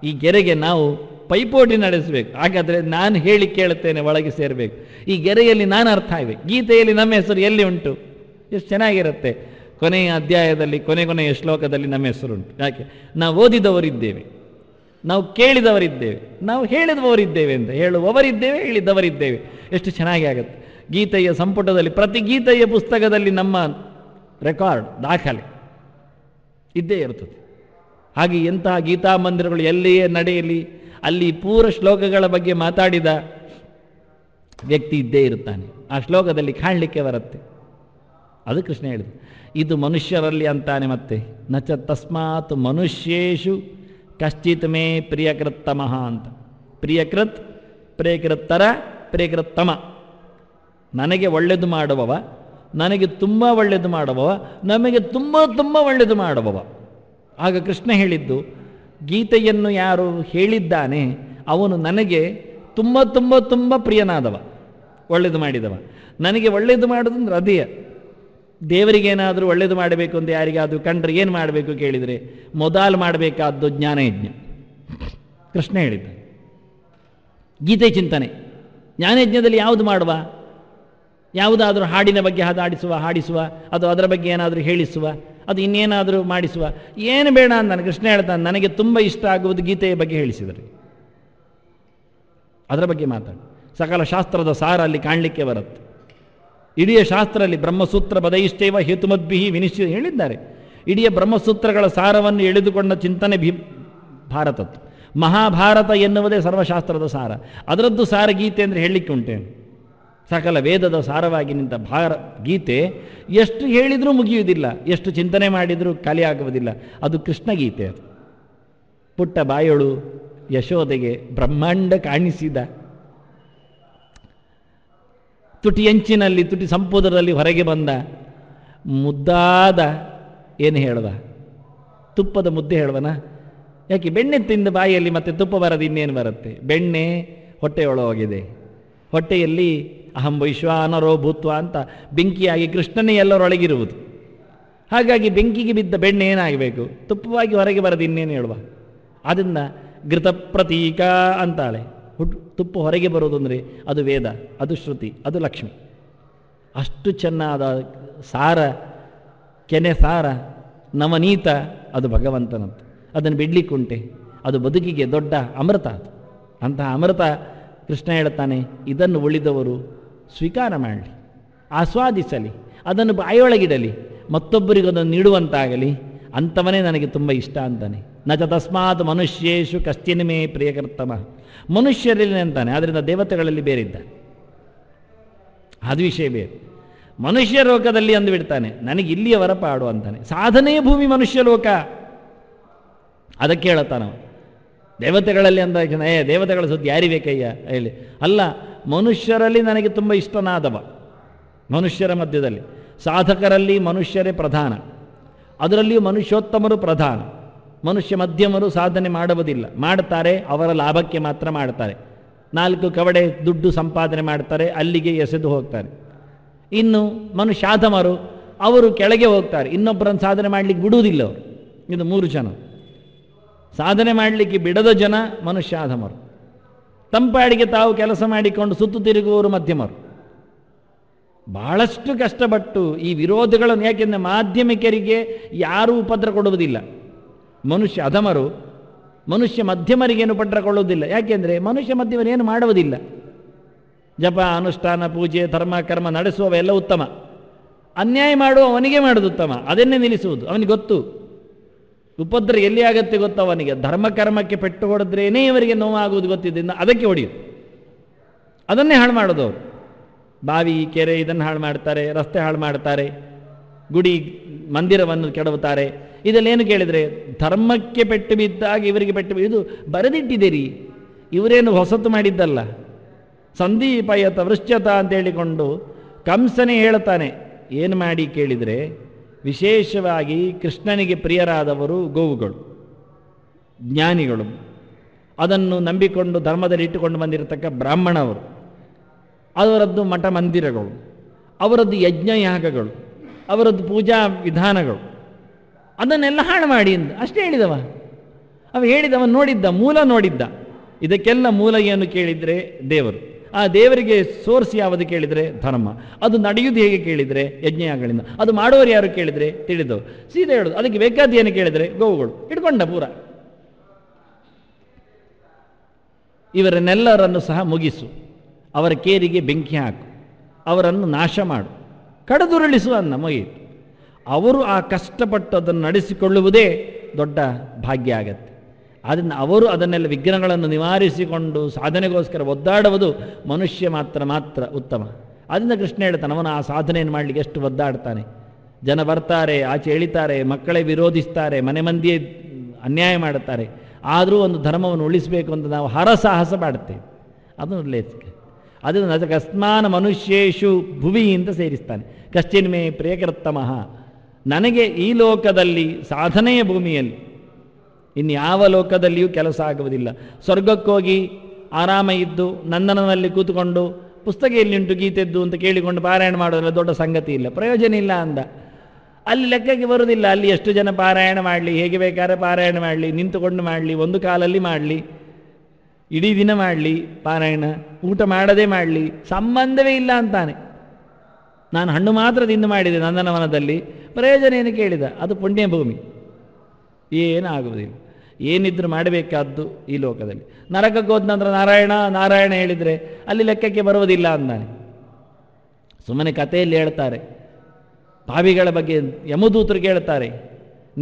ಈ ಗೆರೆಗೆ ನಾವು ಪೈಪೋಟಿ ನಡೆಸಬೇಕು ಹಾಗಾದರೆ ನಾನು ಹೇಳಿ ಕೇಳುತ್ತೇನೆ ಒಳಗೆ ಸೇರಬೇಕು ಈ ಗೆರೆಯಲ್ಲಿ ನಾನು ಅರ್ಥ ಇವೆ ಗೀತೆಯಲ್ಲಿ ನಮ್ಮ ಹೆಸರು ಎಲ್ಲಿ ಉಂಟು ಎಷ್ಟು ಚೆನ್ನಾಗಿರುತ್ತೆ ಕೊನೆಯ ಅಧ್ಯಾಯದಲ್ಲಿ ಕೊನೆ ಕೊನೆಯ ಶ್ಲೋಕದಲ್ಲಿ ನಮ್ಮ ಹೆಸರು ಉಂಟು ಯಾಕೆ ನಾವು ಓದಿದವರಿದ್ದೇವೆ ನಾವು ಕೇಳಿದವರಿದ್ದೇವೆ ನಾವು ಹೇಳಿದವರಿದ್ದೇವೆ ಅಂತ ಹೇಳುವವರಿದ್ದೇವೆ ಹೇಳಿದವರಿದ್ದೇವೆ ಎಷ್ಟು ಚೆನ್ನಾಗಿ ಆಗುತ್ತೆ ಗೀತೆಯ ಸಂಪುಟದಲ್ಲಿ ಪ್ರತಿ ಗೀತೆಯ ಪುಸ್ತಕದಲ್ಲಿ ನಮ್ಮ ರೆಕಾರ್ಡ್ ದಾಖಲೆ ಇದ್ದೇ ಇರ್ತದೆ ಹಾಗೆ ಎಂತಹ ಗೀತಾ ಮಂದಿರಗಳು ಎಲ್ಲಿಯೇ ನಡೆಯಲಿ ಅಲ್ಲಿ ಪೂರ ಶ್ಲೋಕಗಳ ಬಗ್ಗೆ ಮಾತಾಡಿದ ವ್ಯಕ್ತಿ ಇದ್ದೇ ಇರುತ್ತಾನೆ ಆ ಶ್ಲೋಕದಲ್ಲಿ ಕಾಣಲಿಕ್ಕೆ ಬರುತ್ತೆ ಅದು ಕೃಷ್ಣ ಹೇಳಿದ ಇದು ಮನುಷ್ಯರಲ್ಲಿ ಅಂತಾನೆ ಮತ್ತೆ ನಚ ತಸ್ಮಾತ್ ಮನುಷ್ಯೇಶು ಕಶ್ಚಿತ್ ಮೇ ಪ್ರಿಯಕೃತ್ತಮಃ ಅಂತ ಪ್ರಿಯಕೃತ್ ಪ್ರಿಯಕೃತ್ತರ ಪ್ರಿಯಕೃತ್ತಮ ನನಗೆ ಒಳ್ಳೆಯದು ಮಾಡುವವ ನನಗೆ ತುಂಬ ಒಳ್ಳೆಯದು ಮಾಡುವವ ನಮಗೆ ತುಂಬ ತುಂಬ ಒಳ್ಳೆಯದು ಮಾಡುವವ ಆಗ ಕೃಷ್ಣ ಹೇಳಿದ್ದು ಗೀತೆಯನ್ನು ಯಾರು ಹೇಳಿದ್ದಾನೆ ಅವನು ನನಗೆ ತುಂಬ ತುಂಬ ತುಂಬ ಪ್ರಿಯನಾದವ ಒಳ್ಳೇದು ಮಾಡಿದವ ನನಗೆ ಒಳ್ಳೇದು ಮಾಡೋದಂದ್ರೆ ಅದೇ ದೇವರಿಗೇನಾದರೂ ಒಳ್ಳೇದು ಮಾಡಬೇಕು ಅಂತ ಯಾರಿಗಾದರೂ ಕಂಡ್ರೆ ಏನು ಮಾಡಬೇಕು ಕೇಳಿದರೆ ಮೊದಲು ಮಾಡಬೇಕಾದ್ದು ಜ್ಞಾನಯಜ್ಞ ಕೃಷ್ಣ ಹೇಳಿದ್ದ ಗೀತೆ ಚಿಂತನೆ ಜ್ಞಾನಯಜ್ಞದಲ್ಲಿ ಯಾವುದು ಮಾಡುವ ಯಾವುದಾದರೂ ಹಾಡಿನ ಬಗ್ಗೆ ಹಾಡಿಸುವ ಹಾಡಿಸುವ ಅಥವಾ ಅದರ ಬಗ್ಗೆ ಏನಾದರೂ ಹೇಳಿಸುವ ಅದು ಇನ್ನೇನಾದರೂ ಮಾಡಿಸುವ ಏನು ಬೇಡ ನಾನು ಕೃಷ್ಣ ಹೇಳ್ತಾನೆ ನನಗೆ ತುಂಬ ಇಷ್ಟ ಆಗುವುದು ಗೀತೆಯ ಬಗ್ಗೆ ಹೇಳಿಸಿದರೆ ಅದರ ಬಗ್ಗೆ ಮಾತಾಡಿ ಸಕಲ ಶಾಸ್ತ್ರದ ಸಾರ ಅಲ್ಲಿ ಕಾಣಲಿಕ್ಕೆ ಬರುತ್ತೆ ಇಡೀ ಶಾಸ್ತ್ರದಲ್ಲಿ ಬ್ರಹ್ಮಸೂತ್ರ ಬದಯಿಷ್ಟೇವ ಹೇತುಮದ್ಭಿಹಿ ವಿನಿಶ್ಚಿತ ಹೇಳಿದ್ದಾರೆ ಇಡೀ ಬ್ರಹ್ಮಸೂತ್ರಗಳ ಸಾರವನ್ನು ಎಳೆದುಕೊಂಡ ಚಿಂತನೆ ಭೀ ಭಾರತದ್ದು ಮಹಾಭಾರತ ಎನ್ನುವುದೇ ಸರ್ವಶಾಸ್ತ್ರದ ಸಾರ ಅದರದ್ದು ಸಾರ ಗೀತೆ ಅಂದರೆ ಹೇಳಲಿಕ್ಕೆ ಉಂಟೇನು ಸಕಲ ವೇದದ ಸಾರವಾಗಿ ನಿಂತ ಭಾರ ಗೀತೆ ಎಷ್ಟು ಹೇಳಿದರೂ ಮುಗಿಯುವುದಿಲ್ಲ ಎಷ್ಟು ಚಿಂತನೆ ಮಾಡಿದರೂ ಖಾಲಿಯಾಗುವುದಿಲ್ಲ ಅದು ಕೃಷ್ಣ ಗೀತೆ ಅದು ಪುಟ್ಟ ಬಾಯೊಳು ಯಶೋದೆಗೆ ಬ್ರಹ್ಮಾಂಡ ಕಾಣಿಸಿದ ತುಟಿಯಂಚಿನಲ್ಲಿ ತುಟಿ ಸಂಪುದರಲ್ಲಿ ಹೊರಗೆ ಬಂದ ಮುದ್ದಾದ ಏನು ಹೇಳುವ ತುಪ್ಪದ ಮುದ್ದೆ ಹೇಳ್ವನ ಯಾಕೆ ಬೆಣ್ಣೆ ತಿಂದ ಬಾಯಿಯಲ್ಲಿ ಮತ್ತೆ ತುಪ್ಪ ಬರದು ಇನ್ನೇನು ಬರುತ್ತೆ ಬೆಣ್ಣೆ ಹೋಗಿದೆ ಹೊಟ್ಟೆಯಲ್ಲಿ ಅಹಂ ವೈಶ್ವಾನರೋ ಭೂತ್ವ ಅಂತ ಬೆಂಕಿಯಾಗಿ ಕೃಷ್ಣನೇ ಎಲ್ಲರೊಳಗಿರುವುದು ಹಾಗಾಗಿ ಬೆಂಕಿಗೆ ಬಿದ್ದ ಬೆಣ್ಣೆ ಏನಾಗಬೇಕು ತುಪ್ಪವಾಗಿ ಹೊರಗೆ ಬರದು ಇನ್ನೇನು ಹೇಳುವ ಅದನ್ನ ಘೃತ ಪ್ರತೀಕ ಅಂತಾಳೆ ಹುಟ್ಟು ತುಪ್ಪ ಹೊರಗೆ ಬರೋದು ಅಂದರೆ ಅದು ವೇದ ಅದು ಶ್ರುತಿ ಅದು ಲಕ್ಷ್ಮಿ ಅಷ್ಟು ಚೆನ್ನಾದ ಸಾರ ಕೆನೆ ಸಾರ ನವನೀತ ಅದು ಭಗವಂತನಂತ ಅದನ್ನು ಬಿಡ್ಲಿಕ್ಕುಂಟೆ ಅದು ಬದುಕಿಗೆ ದೊಡ್ಡ ಅಮೃತ ಅಂತಹ ಅಮೃತ ಕೃಷ್ಣ ಹೇಳ್ತಾನೆ ಇದನ್ನು ಉಳಿದವರು ಸ್ವೀಕಾರ ಮಾಡಲಿ ಆಸ್ವಾದಿಸಲಿ ಅದನ್ನು ಬಾಯೊಳಗಿಡಲಿ ಅದನ್ನು ನೀಡುವಂತಾಗಲಿ ಅಂಥವನೇ ನನಗೆ ತುಂಬ ಇಷ್ಟ ಅಂತಾನೆ ನಚ ತಸ್ಮಾತ್ ಮನುಷ್ಯೇಶು ಕಶ್ಚಿನ್ಮೇ ಪ್ರಿಯಕರ್ತಮ ಮನುಷ್ಯರಲ್ಲಿ ಅಂತಾನೆ ಆದ್ದರಿಂದ ದೇವತೆಗಳಲ್ಲಿ ಬೇರಿದ್ದ ಅದು ವಿಷಯ ಬೇರೆ ಮನುಷ್ಯ ಲೋಕದಲ್ಲಿ ಅಂದು ಬಿಡ್ತಾನೆ ನನಗೆ ಇಲ್ಲಿಯವರ ಪಾಡು ಅಂತಾನೆ ಸಾಧನೆಯ ಭೂಮಿ ಮನುಷ್ಯ ಲೋಕ ಅದಕ್ಕೆ ಹೇಳತ್ತಾನವ ದೇವತೆಗಳಲ್ಲಿ ಅಂದ ಏ ದೇವತೆಗಳ ಸುದ್ದಿ ಯಾರಿ ಬೇಕಯ್ಯ ಹೇಳಿ ಅಲ್ಲ ಮನುಷ್ಯರಲ್ಲಿ ನನಗೆ ತುಂಬ ಇಷ್ಟನಾದವ ಮನುಷ್ಯರ ಮಧ್ಯದಲ್ಲಿ ಸಾಧಕರಲ್ಲಿ ಮನುಷ್ಯರೇ ಪ್ರಧಾನ ಅದರಲ್ಲಿಯೂ ಮನುಷ್ಯೋತ್ತಮರು ಪ್ರಧಾನ ಮನುಷ್ಯ ಮಧ್ಯಮರು ಸಾಧನೆ ಮಾಡುವುದಿಲ್ಲ ಮಾಡ್ತಾರೆ ಅವರ ಲಾಭಕ್ಕೆ ಮಾತ್ರ ಮಾಡ್ತಾರೆ ನಾಲ್ಕು ಕವಡೆ ದುಡ್ಡು ಸಂಪಾದನೆ ಮಾಡ್ತಾರೆ ಅಲ್ಲಿಗೆ ಎಸೆದು ಹೋಗ್ತಾರೆ ಇನ್ನು ಮನುಷ್ಯಾಧಮರು ಅವರು ಕೆಳಗೆ ಹೋಗ್ತಾರೆ ಇನ್ನೊಬ್ಬರನ್ನು ಸಾಧನೆ ಮಾಡಲಿಕ್ಕೆ ಬಿಡುವುದಿಲ್ಲ ಅವರು ಇದು ಮೂರು ಜನ ಸಾಧನೆ ಮಾಡಲಿಕ್ಕೆ ಬಿಡದ ಜನ ಮನುಷ್ಯಾಧಮರು ತಂಪಾಡಿಗೆ ತಾವು ಕೆಲಸ ಮಾಡಿಕೊಂಡು ಸುತ್ತು ತಿರುಗುವವರು ಮಧ್ಯಮರು ಬಹಳಷ್ಟು ಕಷ್ಟಪಟ್ಟು ಈ ವಿರೋಧಗಳನ್ನು ಯಾಕೆಂದರೆ ಮಾಧ್ಯಮಿಕರಿಗೆ ಯಾರೂ ಉಪದ್ರ ಕೊಡುವುದಿಲ್ಲ ಮನುಷ್ಯ ಅಧಮರು ಮನುಷ್ಯ ಮಧ್ಯಮರಿಗೇನು ಪದ್ರ ಕೊಡುವುದಿಲ್ಲ ಯಾಕೆಂದರೆ ಮನುಷ್ಯ ಮಧ್ಯಮರೇನು ಮಾಡುವುದಿಲ್ಲ ಜಪ ಅನುಷ್ಠಾನ ಪೂಜೆ ಧರ್ಮ ಕರ್ಮ ನಡೆಸುವವೆಲ್ಲ ಉತ್ತಮ ಅನ್ಯಾಯ ಮಾಡುವ ಅವನಿಗೆ ಮಾಡೋದು ಉತ್ತಮ ಅದನ್ನೇ ನಿಲ್ಲಿಸುವುದು ಅವನಿಗೆ ಗೊತ್ತು ಉಪದ್ರ ಎಲ್ಲಿ ಆಗತ್ತೆ ಗೊತ್ತವನಿಗೆ ಧರ್ಮಕರ್ಮಕ್ಕೆ ಪೆಟ್ಟು ಹೊಡೆದ್ರೇನೇ ಇವರಿಗೆ ನೋವಾಗುವುದು ಗೊತ್ತಿದ್ದರಿಂದ ಅದಕ್ಕೆ ಹೊಡಿಯು ಅದನ್ನೇ ಹಾಳು ಮಾಡೋದು ಅವರು ಬಾವಿ ಕೆರೆ ಇದನ್ನು ಹಾಳು ಮಾಡ್ತಾರೆ ರಸ್ತೆ ಹಾಳು ಮಾಡ್ತಾರೆ ಗುಡಿ ಮಂದಿರವನ್ನು ಕೆಡವುತ್ತಾರೆ ಇದಲ್ಲೇನು ಕೇಳಿದರೆ ಧರ್ಮಕ್ಕೆ ಪೆಟ್ಟು ಬಿದ್ದಾಗ ಇವರಿಗೆ ಪೆಟ್ಟು ಇದು ಬರೆದಿಟ್ಟಿದ್ದೀರಿ ಇವರೇನು ಹೊಸತು ಮಾಡಿದ್ದಲ್ಲ ಸಂದೀಪಯತ ವೃಶ್ಚತ ಅಂತ ಹೇಳಿಕೊಂಡು ಕಂಸನೇ ಹೇಳ್ತಾನೆ ಏನು ಮಾಡಿ ಕೇಳಿದರೆ ವಿಶೇಷವಾಗಿ ಕೃಷ್ಣನಿಗೆ ಪ್ರಿಯರಾದವರು ಗೋವುಗಳು ಜ್ಞಾನಿಗಳು ಅದನ್ನು ನಂಬಿಕೊಂಡು ಧರ್ಮದಲ್ಲಿ ಇಟ್ಟುಕೊಂಡು ಬಂದಿರತಕ್ಕ ಬ್ರಾಹ್ಮಣವರು ಅವರದ್ದು ಮಠ ಮಂದಿರಗಳು ಅವರದ್ದು ಯಜ್ಞಯಾಗಗಳು ಅವರದ್ದು ಪೂಜಾ ವಿಧಾನಗಳು ಅದನ್ನೆಲ್ಲ ಹಾಳು ಮಾಡಿ ಎಂದು ಅಷ್ಟೇ ಹೇಳಿದವ ಅವ ಹೇಳಿದವ ನೋಡಿದ್ದ ಮೂಲ ನೋಡಿದ್ದ ಇದಕ್ಕೆಲ್ಲ ಮೂಲ ಏನು ಕೇಳಿದರೆ ದೇವರು ಆ ದೇವರಿಗೆ ಸೋರ್ಸ್ ಯಾವುದು ಕೇಳಿದರೆ ಧರ್ಮ ಅದು ನಡೆಯುವುದು ಹೇಗೆ ಕೇಳಿದರೆ ಯಜ್ಞಯಾಗಳಿಂದ ಅದು ಮಾಡುವವರು ಯಾರು ಕೇಳಿದರೆ ತಿಳಿದು ಸೀದಾ ಹೇಳೋದು ಅದಕ್ಕೆ ಬೇಕಾದ ಏನು ಕೇಳಿದರೆ ಗೋವುಗಳು ಇಟ್ಕೊಂಡ ಪೂರ ಇವರನ್ನೆಲ್ಲರನ್ನು ಸಹ ಮುಗಿಸು ಅವರ ಕೇರಿಗೆ ಬೆಂಕಿ ಹಾಕು ಅವರನ್ನು ನಾಶ ಮಾಡು ಕಡದುರುಳಿಸು ಅನ್ನ ಮುಗಿಯಿತು ಅವರು ಆ ಕಷ್ಟಪಟ್ಟು ಅದನ್ನು ನಡೆಸಿಕೊಳ್ಳುವುದೇ ದೊಡ್ಡ ಭಾಗ್ಯ ಆಗತ್ತೆ ಆದ್ದರಿಂದ ಅವರು ಅದನ್ನೆಲ್ಲ ವಿಘ್ನಗಳನ್ನು ನಿವಾರಿಸಿಕೊಂಡು ಸಾಧನೆಗೋಸ್ಕರ ಒದ್ದಾಡುವುದು ಮನುಷ್ಯ ಮಾತ್ರ ಮಾತ್ರ ಉತ್ತಮ ಅದರಿಂದ ಕೃಷ್ಣ ಹೇಳ್ತಾನೆ ಅವನು ಆ ಸಾಧನೆಯನ್ನು ಮಾಡಲಿಕ್ಕೆ ಎಷ್ಟು ಒದ್ದಾಡ್ತಾನೆ ಜನ ಬರ್ತಾರೆ ಆಚೆ ಎಳಿತಾರೆ ಮಕ್ಕಳೇ ವಿರೋಧಿಸ್ತಾರೆ ಮನೆ ಮಂದಿಯೇ ಅನ್ಯಾಯ ಮಾಡುತ್ತಾರೆ ಆದರೂ ಒಂದು ಧರ್ಮವನ್ನು ಉಳಿಸಬೇಕು ಅಂತ ನಾವು ಹರಸಾಹಸ ಮಾಡ್ತೇವೆ ಅದು ಲೇಖಕ ಅದನ್ನು ಅದಕ್ಕೆ ಅಸ್ಮಾನ ಮನುಷ್ಯೇಶು ಭುವಿ ಅಂತ ಸೇರಿಸ್ತಾನೆ ಕಶ್ಚಿನ್ಮೇ ಪ್ರಿಯಕರ್ತಮಃ ನನಗೆ ಈ ಲೋಕದಲ್ಲಿ ಸಾಧನೆಯ ಭೂಮಿಯಲ್ಲಿ ಇನ್ಯಾವ ಲೋಕದಲ್ಲಿಯೂ ಕೆಲಸ ಆಗುವುದಿಲ್ಲ ಸ್ವರ್ಗಕ್ಕೋಗಿ ಆರಾಮ ಇದ್ದು ನಂದನನಲ್ಲಿ ಕೂತ್ಕೊಂಡು ಪುಸ್ತಕ ಉಂಟು ಗೀತೆದ್ದು ಅಂತ ಕೇಳಿಕೊಂಡು ಪಾರಾಯಣ ಮಾಡೋದ್ರೆ ದೊಡ್ಡ ಸಂಗತಿ ಇಲ್ಲ ಪ್ರಯೋಜನ ಇಲ್ಲ ಅಂದ ಅಲ್ಲಿ ಲೆಕ್ಕಕ್ಕೆ ಬರುವುದಿಲ್ಲ ಅಲ್ಲಿ ಎಷ್ಟು ಜನ ಪಾರಾಯಣ ಮಾಡಲಿ ಹೇಗೆ ಬೇಕಾದ್ರೆ ಪಾರಾಯಣ ಮಾಡಲಿ ನಿಂತುಕೊಂಡು ಮಾಡಲಿ ಒಂದು ಕಾಲಲ್ಲಿ ಮಾಡಲಿ ಇಡೀ ದಿನ ಮಾಡಲಿ ಪಾರಾಯಣ ಊಟ ಮಾಡದೇ ಮಾಡಲಿ ಸಂಬಂಧವೇ ಇಲ್ಲ ಅಂತಾನೆ ನಾನು ಹಣ್ಣು ಮಾತ್ರ ತಿಂದು ಮಾಡಿದೆ ನಂದನವನದಲ್ಲಿ ಪ್ರಯೋಜನ ಏನು ಕೇಳಿದ ಅದು ಪುಣ್ಯಭೂಮಿ ಏನಾಗುವುದಿಲ್ಲ ಏನಿದ್ರು ಮಾಡಬೇಕಾದ್ದು ಈ ಲೋಕದಲ್ಲಿ ನರಕಕ್ಕೆ ಹೋದ ನಂತರ ನಾರಾಯಣ ನಾರಾಯಣ ಹೇಳಿದರೆ ಅಲ್ಲಿ ಲೆಕ್ಕಕ್ಕೆ ಬರುವುದಿಲ್ಲ ಅಂದಾನೆ ಸುಮ್ಮನೆ ಕಥೆಯಲ್ಲಿ ಹೇಳ್ತಾರೆ ಪಾವಿಗಳ ಬಗ್ಗೆ ಯಮದೂತರು ಕೇಳ್ತಾರೆ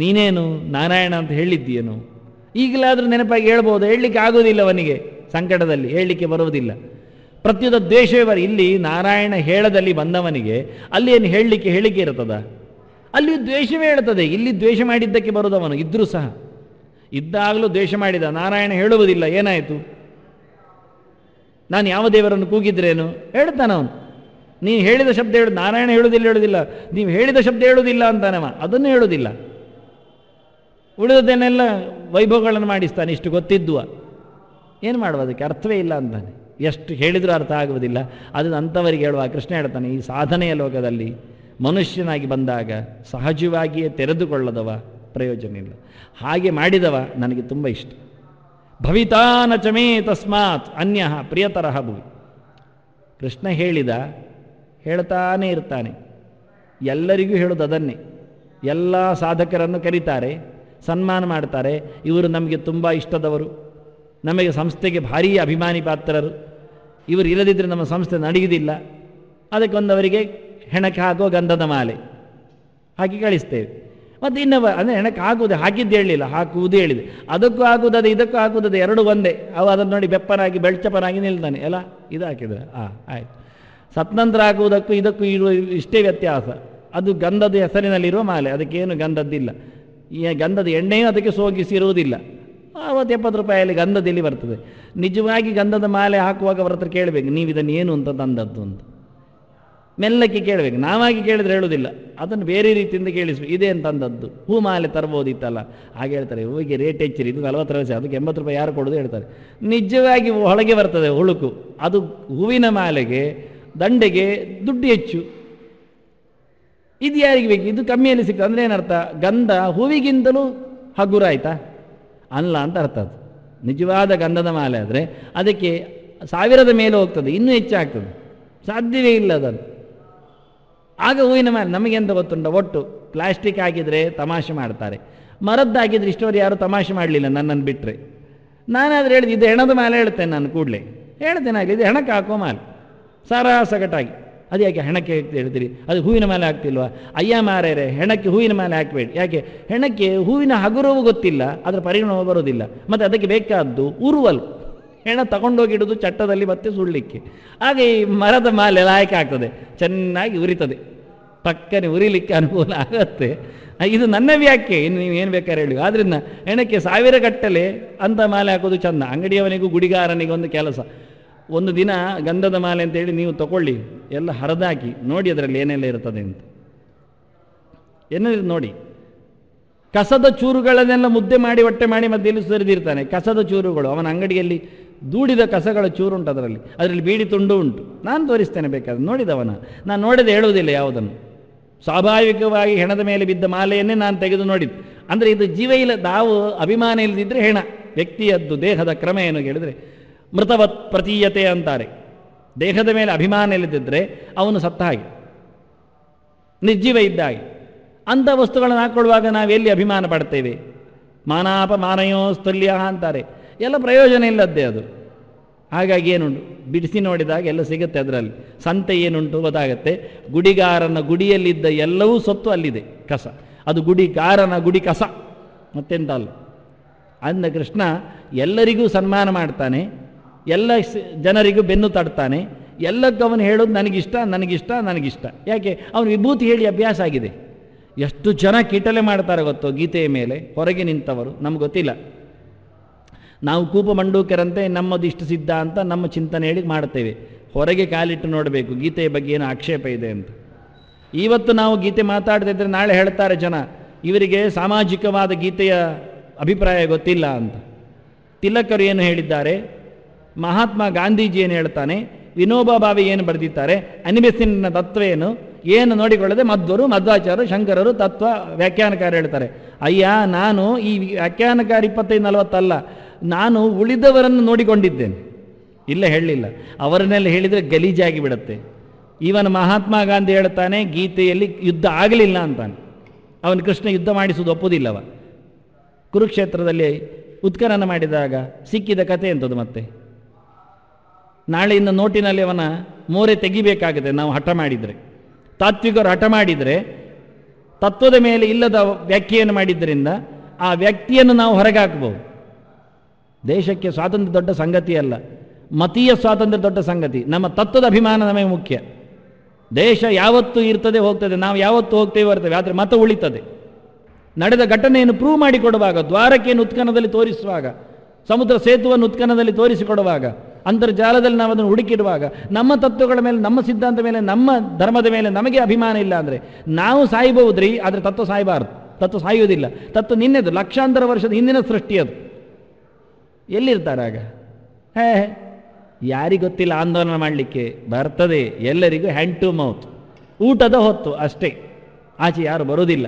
ನೀನೇನು ನಾರಾಯಣ ಅಂತ ಹೇಳಿದ್ದೀಯೇನು ಈಗಲಾದರೂ ನೆನಪಾಗಿ ಹೇಳ್ಬೋದು ಹೇಳಲಿಕ್ಕೆ ಆಗೋದಿಲ್ಲ ಅವನಿಗೆ ಸಂಕಟದಲ್ಲಿ ಹೇಳಲಿಕ್ಕೆ ಬರುವುದಿಲ್ಲ ಪ್ರತಿಯೊಂದು ದ್ವೇಷವೇ ಬರ ಇಲ್ಲಿ ನಾರಾಯಣ ಹೇಳದಲ್ಲಿ ಬಂದವನಿಗೆ ಅಲ್ಲಿ ಏನು ಹೇಳಲಿಕ್ಕೆ ಹೇಳಿಕೆ ಇರ್ತದ ಅಲ್ಲಿ ದ್ವೇಷವೇ ಹೇಳ್ತದೆ ಇಲ್ಲಿ ದ್ವೇಷ ಮಾಡಿದ್ದಕ್ಕೆ ಬರುವುದವನು ಇದ್ದರೂ ಸಹ ಇದ್ದಾಗಲೂ ದ್ವೇಷ ಮಾಡಿದ ನಾರಾಯಣ ಹೇಳುವುದಿಲ್ಲ ಏನಾಯಿತು ನಾನು ಯಾವ ದೇವರನ್ನು ಕೂಗಿದ್ರೇನು ಹೇಳ್ತಾನ ಅವನು ನೀನು ಹೇಳಿದ ಶಬ್ದ ಹೇಳು ನಾರಾಯಣ ಹೇಳುವುದಿಲ್ಲ ಹೇಳುವುದಿಲ್ಲ ನೀವು ಹೇಳಿದ ಶಬ್ದ ಹೇಳುವುದಿಲ್ಲ ಅಂತಾನವ ಅದನ್ನು ಹೇಳುವುದಿಲ್ಲ ಉಳಿದದ್ದೇನೆಲ್ಲ ವೈಭವಗಳನ್ನು ಮಾಡಿಸ್ತಾನೆ ಇಷ್ಟು ಗೊತ್ತಿದ್ದುವ ಏನು ಮಾಡುವ ಅದಕ್ಕೆ ಅರ್ಥವೇ ಇಲ್ಲ ಅಂತಾನೆ ಎಷ್ಟು ಹೇಳಿದರೂ ಅರ್ಥ ಆಗುವುದಿಲ್ಲ ಅದು ಅಂಥವರಿಗೆ ಹೇಳುವ ಕೃಷ್ಣ ಹೇಳ್ತಾನೆ ಈ ಸಾಧನೆಯ ಲೋಕದಲ್ಲಿ ಮನುಷ್ಯನಾಗಿ ಬಂದಾಗ ಸಹಜವಾಗಿಯೇ ತೆರೆದುಕೊಳ್ಳದವ ಪ್ರಯೋಜನ ಇಲ್ಲ ಹಾಗೆ ಮಾಡಿದವ ನನಗೆ ತುಂಬ ಇಷ್ಟ ಭವಿತಾ ಚಮೇ ತಸ್ಮಾತ್ ಅನ್ಯ ಪ್ರಿಯತರಹ ಭುವಿ ಕೃಷ್ಣ ಹೇಳಿದ ಹೇಳ್ತಾನೇ ಇರ್ತಾನೆ ಎಲ್ಲರಿಗೂ ಹೇಳೋದು ಅದನ್ನೇ ಎಲ್ಲ ಸಾಧಕರನ್ನು ಕರೀತಾರೆ ಸನ್ಮಾನ ಮಾಡ್ತಾರೆ ಇವರು ನಮಗೆ ತುಂಬ ಇಷ್ಟದವರು ನಮಗೆ ಸಂಸ್ಥೆಗೆ ಭಾರೀ ಅಭಿಮಾನಿ ಪಾತ್ರರು ಇವರು ಇಲ್ಲದಿದ್ದರೆ ನಮ್ಮ ಸಂಸ್ಥೆ ನಡೆಯುವುದಿಲ್ಲ ಅದಕ್ಕೊಂದವರಿಗೆ ಹೆಣಕ್ಕೆ ಹಾಕುವ ಗಂಧದ ಮಾಲೆ ಹಾಕಿ ಕಳಿಸ್ತೇವೆ ಮತ್ತು ಇನ್ನೊಬ್ಬ ಅಂದರೆ ಹೆಣಕ್ಕೆ ಹಾಕುವುದು ಹಾಕಿದ್ದು ಹೇಳಲಿಲ್ಲ ಹಾಕುವುದು ಹೇಳಿದೆ ಅದಕ್ಕೂ ಹಾಕುವುದದು ಇದಕ್ಕೂ ಹಾಕುವುದದು ಎರಡು ಒಂದೇ ಅವು ಅದನ್ನು ನೋಡಿ ಬೆಪ್ಪನಾಗಿ ಬೆಳ್ಚಪ್ಪನಾಗಿ ನಿಲ್ತಾನೆ ಎಲ್ಲ ಇದು ಹಾಕಿದ್ರೆ ಆಯ್ತು ಆಯಿತು ಸತ್ನಂತರ ಹಾಕುವುದಕ್ಕೂ ಇದಕ್ಕೂ ಇರುವ ಇಷ್ಟೇ ವ್ಯತ್ಯಾಸ ಅದು ಗಂಧದ ಹೆಸರಿನಲ್ಲಿರುವ ಮಾಲೆ ಅದಕ್ಕೇನು ಗಂಧದ್ದಿಲ್ಲ ಈ ಗಂಧದ ಎಣ್ಣೆಯೂ ಅದಕ್ಕೆ ಸೋಗಿಸಿರುವುದಿಲ್ಲ ಅವತ್ತು ಎಪ್ಪತ್ತು ಗಂಧದ ಗಂಧದಲ್ಲಿ ಬರ್ತದೆ ನಿಜವಾಗಿ ಗಂಧದ ಮಾಲೆ ಹಾಕುವಾಗ ಅವರ ಹತ್ರ ಕೇಳಬೇಕು ನೀವು ಇದನ್ನು ಏನು ಅಂತ ತಂದದ್ದು ಅಂತ ಮೆಲ್ಲಕ್ಕೆ ಕೇಳಬೇಕು ನಾವಾಗಿ ಕೇಳಿದ್ರೆ ಹೇಳುವುದಿಲ್ಲ ಅದನ್ನು ಬೇರೆ ರೀತಿಯಿಂದ ಕೇಳಿಸ್ಬೇಕು ಇದೆ ಅಂತಂದದ್ದು ಹೂಮಾಲೆ ಮಾಲೆ ತರ್ಬೋದಿತ್ತಲ್ಲ ಹಾಗೆ ಹೇಳ್ತಾರೆ ಹೂವಿಗೆ ರೇಟ್ ಹೆಚ್ಚಿರಿ ಇದು ನಲವತ್ತರ ರೂಪಾಯಿ ಅದಕ್ಕೆ ಎಂಬತ್ತು ರೂಪಾಯಿ ಯಾರು ಕೊಡೋದು ಹೇಳ್ತಾರೆ ನಿಜವಾಗಿ ಹೊಳಗೆ ಬರ್ತದೆ ಹುಳುಕು ಅದು ಹೂವಿನ ಮಾಲೆಗೆ ದಂಡೆಗೆ ದುಡ್ಡು ಹೆಚ್ಚು ಇದು ಯಾರಿಗೆ ಬೇಕು ಇದು ಕಮ್ಮಿಯಲ್ಲಿ ಸಿಕ್ತದೆ ಅಂದ್ರೆ ಏನರ್ಥ ಗಂಧ ಹೂವಿಗಿಂತಲೂ ಹಗುರ ಆಯಿತಾ ಅಲ್ಲ ಅಂತ ಅರ್ಥ ಅದು ನಿಜವಾದ ಗಂಧದ ಮಾಲೆ ಆದರೆ ಅದಕ್ಕೆ ಸಾವಿರದ ಮೇಲೆ ಹೋಗ್ತದೆ ಇನ್ನೂ ಹೆಚ್ಚಾಗ್ತದೆ ಸಾಧ್ಯವೇ ಇಲ್ಲ ಅದನ್ನು ಆಗ ಹೂವಿನ ಮೇಲೆ ನಮಗೆಂತ ಗೊತ್ತುಂಟ ಒಟ್ಟು ಪ್ಲಾಸ್ಟಿಕ್ ಆಗಿದ್ರೆ ತಮಾಷೆ ಮಾಡ್ತಾರೆ ಮರದ್ದಾಗಿದ್ರೆ ಇಷ್ಟವರು ಯಾರು ತಮಾಷೆ ಮಾಡಲಿಲ್ಲ ನನ್ನನ್ನು ಬಿಟ್ಟರೆ ನಾನಾದ್ರೆ ಹೇಳಿದೆ ಇದು ಹೆಣದ ಮಾಲೆ ಹೇಳ್ತೇನೆ ನಾನು ಕೂಡಲೇ ಹೇಳ್ತೇನೆ ಆಗಲಿ ಇದು ಹೆಣಕ್ಕೆ ಹಾಕೋ ಮಾಲೆ ಸಾರಾ ಸಗಟಾಗಿ ಅದು ಯಾಕೆ ಹೆಣಕ್ಕೆ ಹೇಳ್ತೀರಿ ಅದು ಹೂವಿನ ಮಾಲೆ ಹಾಕ್ತಿಲ್ವಾ ಅಯ್ಯ ಮಾರೇರೆ ಹೆಣಕ್ಕೆ ಹೂವಿನ ಮಾಲೆ ಹಾಕಬೇಡಿ ಯಾಕೆ ಹೆಣಕ್ಕೆ ಹೂವಿನ ಹಗುರವು ಗೊತ್ತಿಲ್ಲ ಅದರ ಪರಿಣಾಮ ಬರೋದಿಲ್ಲ ಮತ್ತು ಅದಕ್ಕೆ ಬೇಕಾದ್ದು ಉರುವಲು ಹೆಣ ತಗೊಂಡೋಗಿ ಇಡೋದು ಚಟ್ಟದಲ್ಲಿ ಮತ್ತೆ ಸುಳ್ಳಿಕ್ಕೆ ಹಾಗೆ ಈ ಮರದ ಮಾಲೆ ಲಾಯಕ ಆಗ್ತದೆ ಚೆನ್ನಾಗಿ ಉರಿತದೆ ಪಕ್ಕನೆ ಉರಿಲಿಕ್ಕೆ ಅನುಕೂಲ ಆಗುತ್ತೆ ಇದು ನನ್ನ ವ್ಯಾಖ್ಯೆ ಇನ್ನು ನೀವು ಏನು ಬೇಕಾದ್ರೆ ಹೇಳಿ ಆದ್ದರಿಂದ ಹೆಣಕ್ಕೆ ಸಾವಿರ ಗಟ್ಟಲೆ ಅಂತ ಮಾಲೆ ಹಾಕೋದು ಚೆಂದ ಅಂಗಡಿಯವನಿಗೂ ಗುಡಿಗಾರನಿಗೂ ಒಂದು ಕೆಲಸ ಒಂದು ದಿನ ಗಂಧದ ಮಾಲೆ ಅಂತ ಹೇಳಿ ನೀವು ತಗೊಳ್ಳಿ ಎಲ್ಲ ಹರಿದಾಕಿ ನೋಡಿ ಅದರಲ್ಲಿ ಏನೆಲ್ಲ ಇರ್ತದೆ ಅಂತ ಏನೇ ನೋಡಿ ಕಸದ ಚೂರುಗಳನ್ನೆಲ್ಲ ಮುದ್ದೆ ಮಾಡಿ ಹೊಟ್ಟೆ ಮಾಡಿ ಮಧ್ಯೆಯಲ್ಲಿ ಸುರಿದಿರ್ತಾನೆ ಕಸದ ಚೂರುಗಳು ಅವನ ಅಂಗಡಿಯಲ್ಲಿ ದೂಡಿದ ಕಸಗಳ ಚೂರು ಉಂಟು ಅದರಲ್ಲಿ ಅದರಲ್ಲಿ ಬೀಡಿ ತುಂಡು ಉಂಟು ನಾನು ತೋರಿಸ್ತೇನೆ ಬೇಕಾದ್ರೆ ನೋಡಿದವನ ನಾನು ನೋಡದೆ ಹೇಳುವುದಿಲ್ಲ ಯಾವುದನ್ನು ಸ್ವಾಭಾವಿಕವಾಗಿ ಹೆಣದ ಮೇಲೆ ಬಿದ್ದ ಮಾಲೆಯನ್ನೇ ನಾನು ತೆಗೆದು ನೋಡಿದ್ದು ಅಂದರೆ ಇದು ಜೀವ ಇಲ್ಲ ನಾವು ಅಭಿಮಾನ ಇಲ್ಲದಿದ್ದರೆ ಹೆಣ ವ್ಯಕ್ತಿಯದ್ದು ದೇಹದ ಕ್ರಮ ಏನು ಹೇಳಿದರೆ ಮೃತವತ್ ಪ್ರತೀಯತೆ ಅಂತಾರೆ ದೇಹದ ಮೇಲೆ ಅಭಿಮಾನ ಇಲ್ಲದಿದ್ದರೆ ಅವನು ಸತ್ತ ಹಾಗೆ ನಿರ್ಜೀವ ಇದ್ದ ಹಾಗೆ ಅಂಥ ವಸ್ತುಗಳನ್ನು ಹಾಕ್ಕೊಳ್ಳುವಾಗ ನಾವು ಎಲ್ಲಿ ಅಭಿಮಾನ ಪಡ್ತೇವೆ ಮಾನಯೋ ಸ್ಥಲ್ಯ ಅಂತಾರೆ ಎಲ್ಲ ಪ್ರಯೋಜನ ಇಲ್ಲದ್ದೇ ಅದು ಹಾಗಾಗಿ ಏನುಂಟು ಬಿಡಿಸಿ ನೋಡಿದಾಗ ಎಲ್ಲ ಸಿಗುತ್ತೆ ಅದರಲ್ಲಿ ಸಂತೆ ಏನುಂಟು ಗೊತ್ತಾಗುತ್ತೆ ಗುಡಿಗಾರನ ಗುಡಿಯಲ್ಲಿದ್ದ ಎಲ್ಲವೂ ಸೊತ್ತು ಅಲ್ಲಿದೆ ಕಸ ಅದು ಗುಡಿಗಾರನ ಗುಡಿ ಕಸ ಮತ್ತೆಂತ ಅಲ್ಲ ಅಂದ ಕೃಷ್ಣ ಎಲ್ಲರಿಗೂ ಸನ್ಮಾನ ಮಾಡ್ತಾನೆ ಎಲ್ಲ ಜನರಿಗೂ ಬೆನ್ನು ತಡ್ತಾನೆ ಅವನು ಹೇಳೋದು ನನಗಿಷ್ಟ ನನಗಿಷ್ಟ ನನಗಿಷ್ಟ ಯಾಕೆ ಅವನು ವಿಭೂತಿ ಹೇಳಿ ಅಭ್ಯಾಸ ಆಗಿದೆ ಎಷ್ಟು ಜನ ಕೀಟಲೆ ಮಾಡ್ತಾರೆ ಗೊತ್ತು ಗೀತೆಯ ಮೇಲೆ ಹೊರಗೆ ನಿಂತವರು ನಮ್ಗೆ ಗೊತ್ತಿಲ್ಲ ನಾವು ಕೂಪ ಮಂಡೂಕರಂತೆ ನಮ್ಮದು ಇಷ್ಟು ಸಿದ್ಧ ಅಂತ ನಮ್ಮ ಚಿಂತನೆ ಹೇಳಿ ಮಾಡ್ತೇವೆ ಹೊರಗೆ ಕಾಲಿಟ್ಟು ನೋಡಬೇಕು ಗೀತೆಯ ಬಗ್ಗೆ ಏನು ಆಕ್ಷೇಪ ಇದೆ ಅಂತ ಇವತ್ತು ನಾವು ಗೀತೆ ಮಾತಾಡದಿದ್ದರೆ ನಾಳೆ ಹೇಳ್ತಾರೆ ಜನ ಇವರಿಗೆ ಸಾಮಾಜಿಕವಾದ ಗೀತೆಯ ಅಭಿಪ್ರಾಯ ಗೊತ್ತಿಲ್ಲ ಅಂತ ತಿಲಕರು ಏನು ಹೇಳಿದ್ದಾರೆ ಮಹಾತ್ಮ ಗಾಂಧೀಜಿ ಏನು ಹೇಳ್ತಾನೆ ವಿನೋಬಾ ಭಾವೆ ಏನು ಬರೆದಿದ್ದಾರೆ ಅನಿಬೆಸಿನ ತತ್ವ ಏನು ಏನು ನೋಡಿಕೊಳ್ಳದೆ ಮಧ್ವರು ಮಧ್ವಾಚಾರ್ಯರು ಶಂಕರರು ತತ್ವ ವ್ಯಾಖ್ಯಾನಕಾರ ಹೇಳ್ತಾರೆ ಅಯ್ಯ ನಾನು ಈ ವ್ಯಾಖ್ಯಾನಕಾರ ಇಪ್ಪತ್ತೈದು ನಲವತ್ತಲ್ಲ ನಾನು ಉಳಿದವರನ್ನು ನೋಡಿಕೊಂಡಿದ್ದೇನೆ ಇಲ್ಲ ಹೇಳಲಿಲ್ಲ ಅವರನ್ನೆಲ್ಲ ಹೇಳಿದರೆ ಗಲೀಜಾಗಿ ಬಿಡುತ್ತೆ ಈವನ್ ಮಹಾತ್ಮ ಗಾಂಧಿ ಹೇಳ್ತಾನೆ ಗೀತೆಯಲ್ಲಿ ಯುದ್ಧ ಆಗಲಿಲ್ಲ ಅಂತಾನೆ ಅವನು ಕೃಷ್ಣ ಯುದ್ಧ ಮಾಡಿಸುವುದು ಒಪ್ಪುವುದಿಲ್ಲವ ಕುರುಕ್ಷೇತ್ರದಲ್ಲಿ ಉತ್ಖನನ ಮಾಡಿದಾಗ ಸಿಕ್ಕಿದ ಕಥೆ ಎಂಥದ್ದು ಮತ್ತೆ ನಾಳೆಯಿಂದ ನೋಟಿನಲ್ಲಿ ಅವನ ಮೋರೆ ತೆಗಿಬೇಕಾಗುತ್ತೆ ನಾವು ಹಠ ಮಾಡಿದರೆ ತಾತ್ವಿಕರು ಹಠ ಮಾಡಿದರೆ ತತ್ವದ ಮೇಲೆ ಇಲ್ಲದ ವ್ಯಾಖ್ಯೆಯನ್ನು ಮಾಡಿದ್ದರಿಂದ ಆ ವ್ಯಕ್ತಿಯನ್ನು ನಾವು ಹೊರಗೆ ಹಾಕಬಹುದು ದೇಶಕ್ಕೆ ಸ್ವಾತಂತ್ರ್ಯ ದೊಡ್ಡ ಸಂಗತಿ ಅಲ್ಲ ಮತೀಯ ಸ್ವಾತಂತ್ರ್ಯ ದೊಡ್ಡ ಸಂಗತಿ ನಮ್ಮ ತತ್ವದ ಅಭಿಮಾನ ನಮಗೆ ಮುಖ್ಯ ದೇಶ ಯಾವತ್ತೂ ಇರ್ತದೆ ಹೋಗ್ತದೆ ನಾವು ಯಾವತ್ತೂ ಹೋಗ್ತೇವೆ ಬರ್ತೇವೆ ಆದರೆ ಮತ ಉಳಿತದೆ ನಡೆದ ಘಟನೆಯನ್ನು ಪ್ರೂವ್ ಮಾಡಿಕೊಡುವಾಗ ದ್ವಾರಕೆಯನ್ನು ಉತ್ಕನದಲ್ಲಿ ತೋರಿಸುವಾಗ ಸಮುದ್ರ ಸೇತುವನ್ನು ಉತ್ಕನದಲ್ಲಿ ತೋರಿಸಿಕೊಡುವಾಗ ಅಂತರ್ಜಾಲದಲ್ಲಿ ನಾವು ಅದನ್ನು ಹುಡುಕಿಡುವಾಗ ನಮ್ಮ ತತ್ವಗಳ ಮೇಲೆ ನಮ್ಮ ಸಿದ್ಧಾಂತ ಮೇಲೆ ನಮ್ಮ ಧರ್ಮದ ಮೇಲೆ ನಮಗೆ ಅಭಿಮಾನ ಇಲ್ಲ ಅಂದರೆ ನಾವು ಸಾಯ್ಬಹುದ್ರಿ ಆದರೆ ತತ್ವ ಸಾಯಬಾರದು ತತ್ವ ಸಾಯುವುದಿಲ್ಲ ತತ್ವ ನಿನ್ನೆದು ಲಕ್ಷಾಂತರ ವರ್ಷದ ಹಿಂದಿನ ಸೃಷ್ಟಿ ಅದು ಎಲ್ಲಿರ್ತಾರೆ ಆಗ ಹೇ ಗೊತ್ತಿಲ್ಲ ಆಂದೋಲನ ಮಾಡಲಿಕ್ಕೆ ಬರ್ತದೆ ಎಲ್ಲರಿಗೂ ಹ್ಯಾಂಡ್ ಟು ಮೌತ್ ಊಟದ ಹೊತ್ತು ಅಷ್ಟೇ ಆಚೆ ಯಾರು ಬರೋದಿಲ್ಲ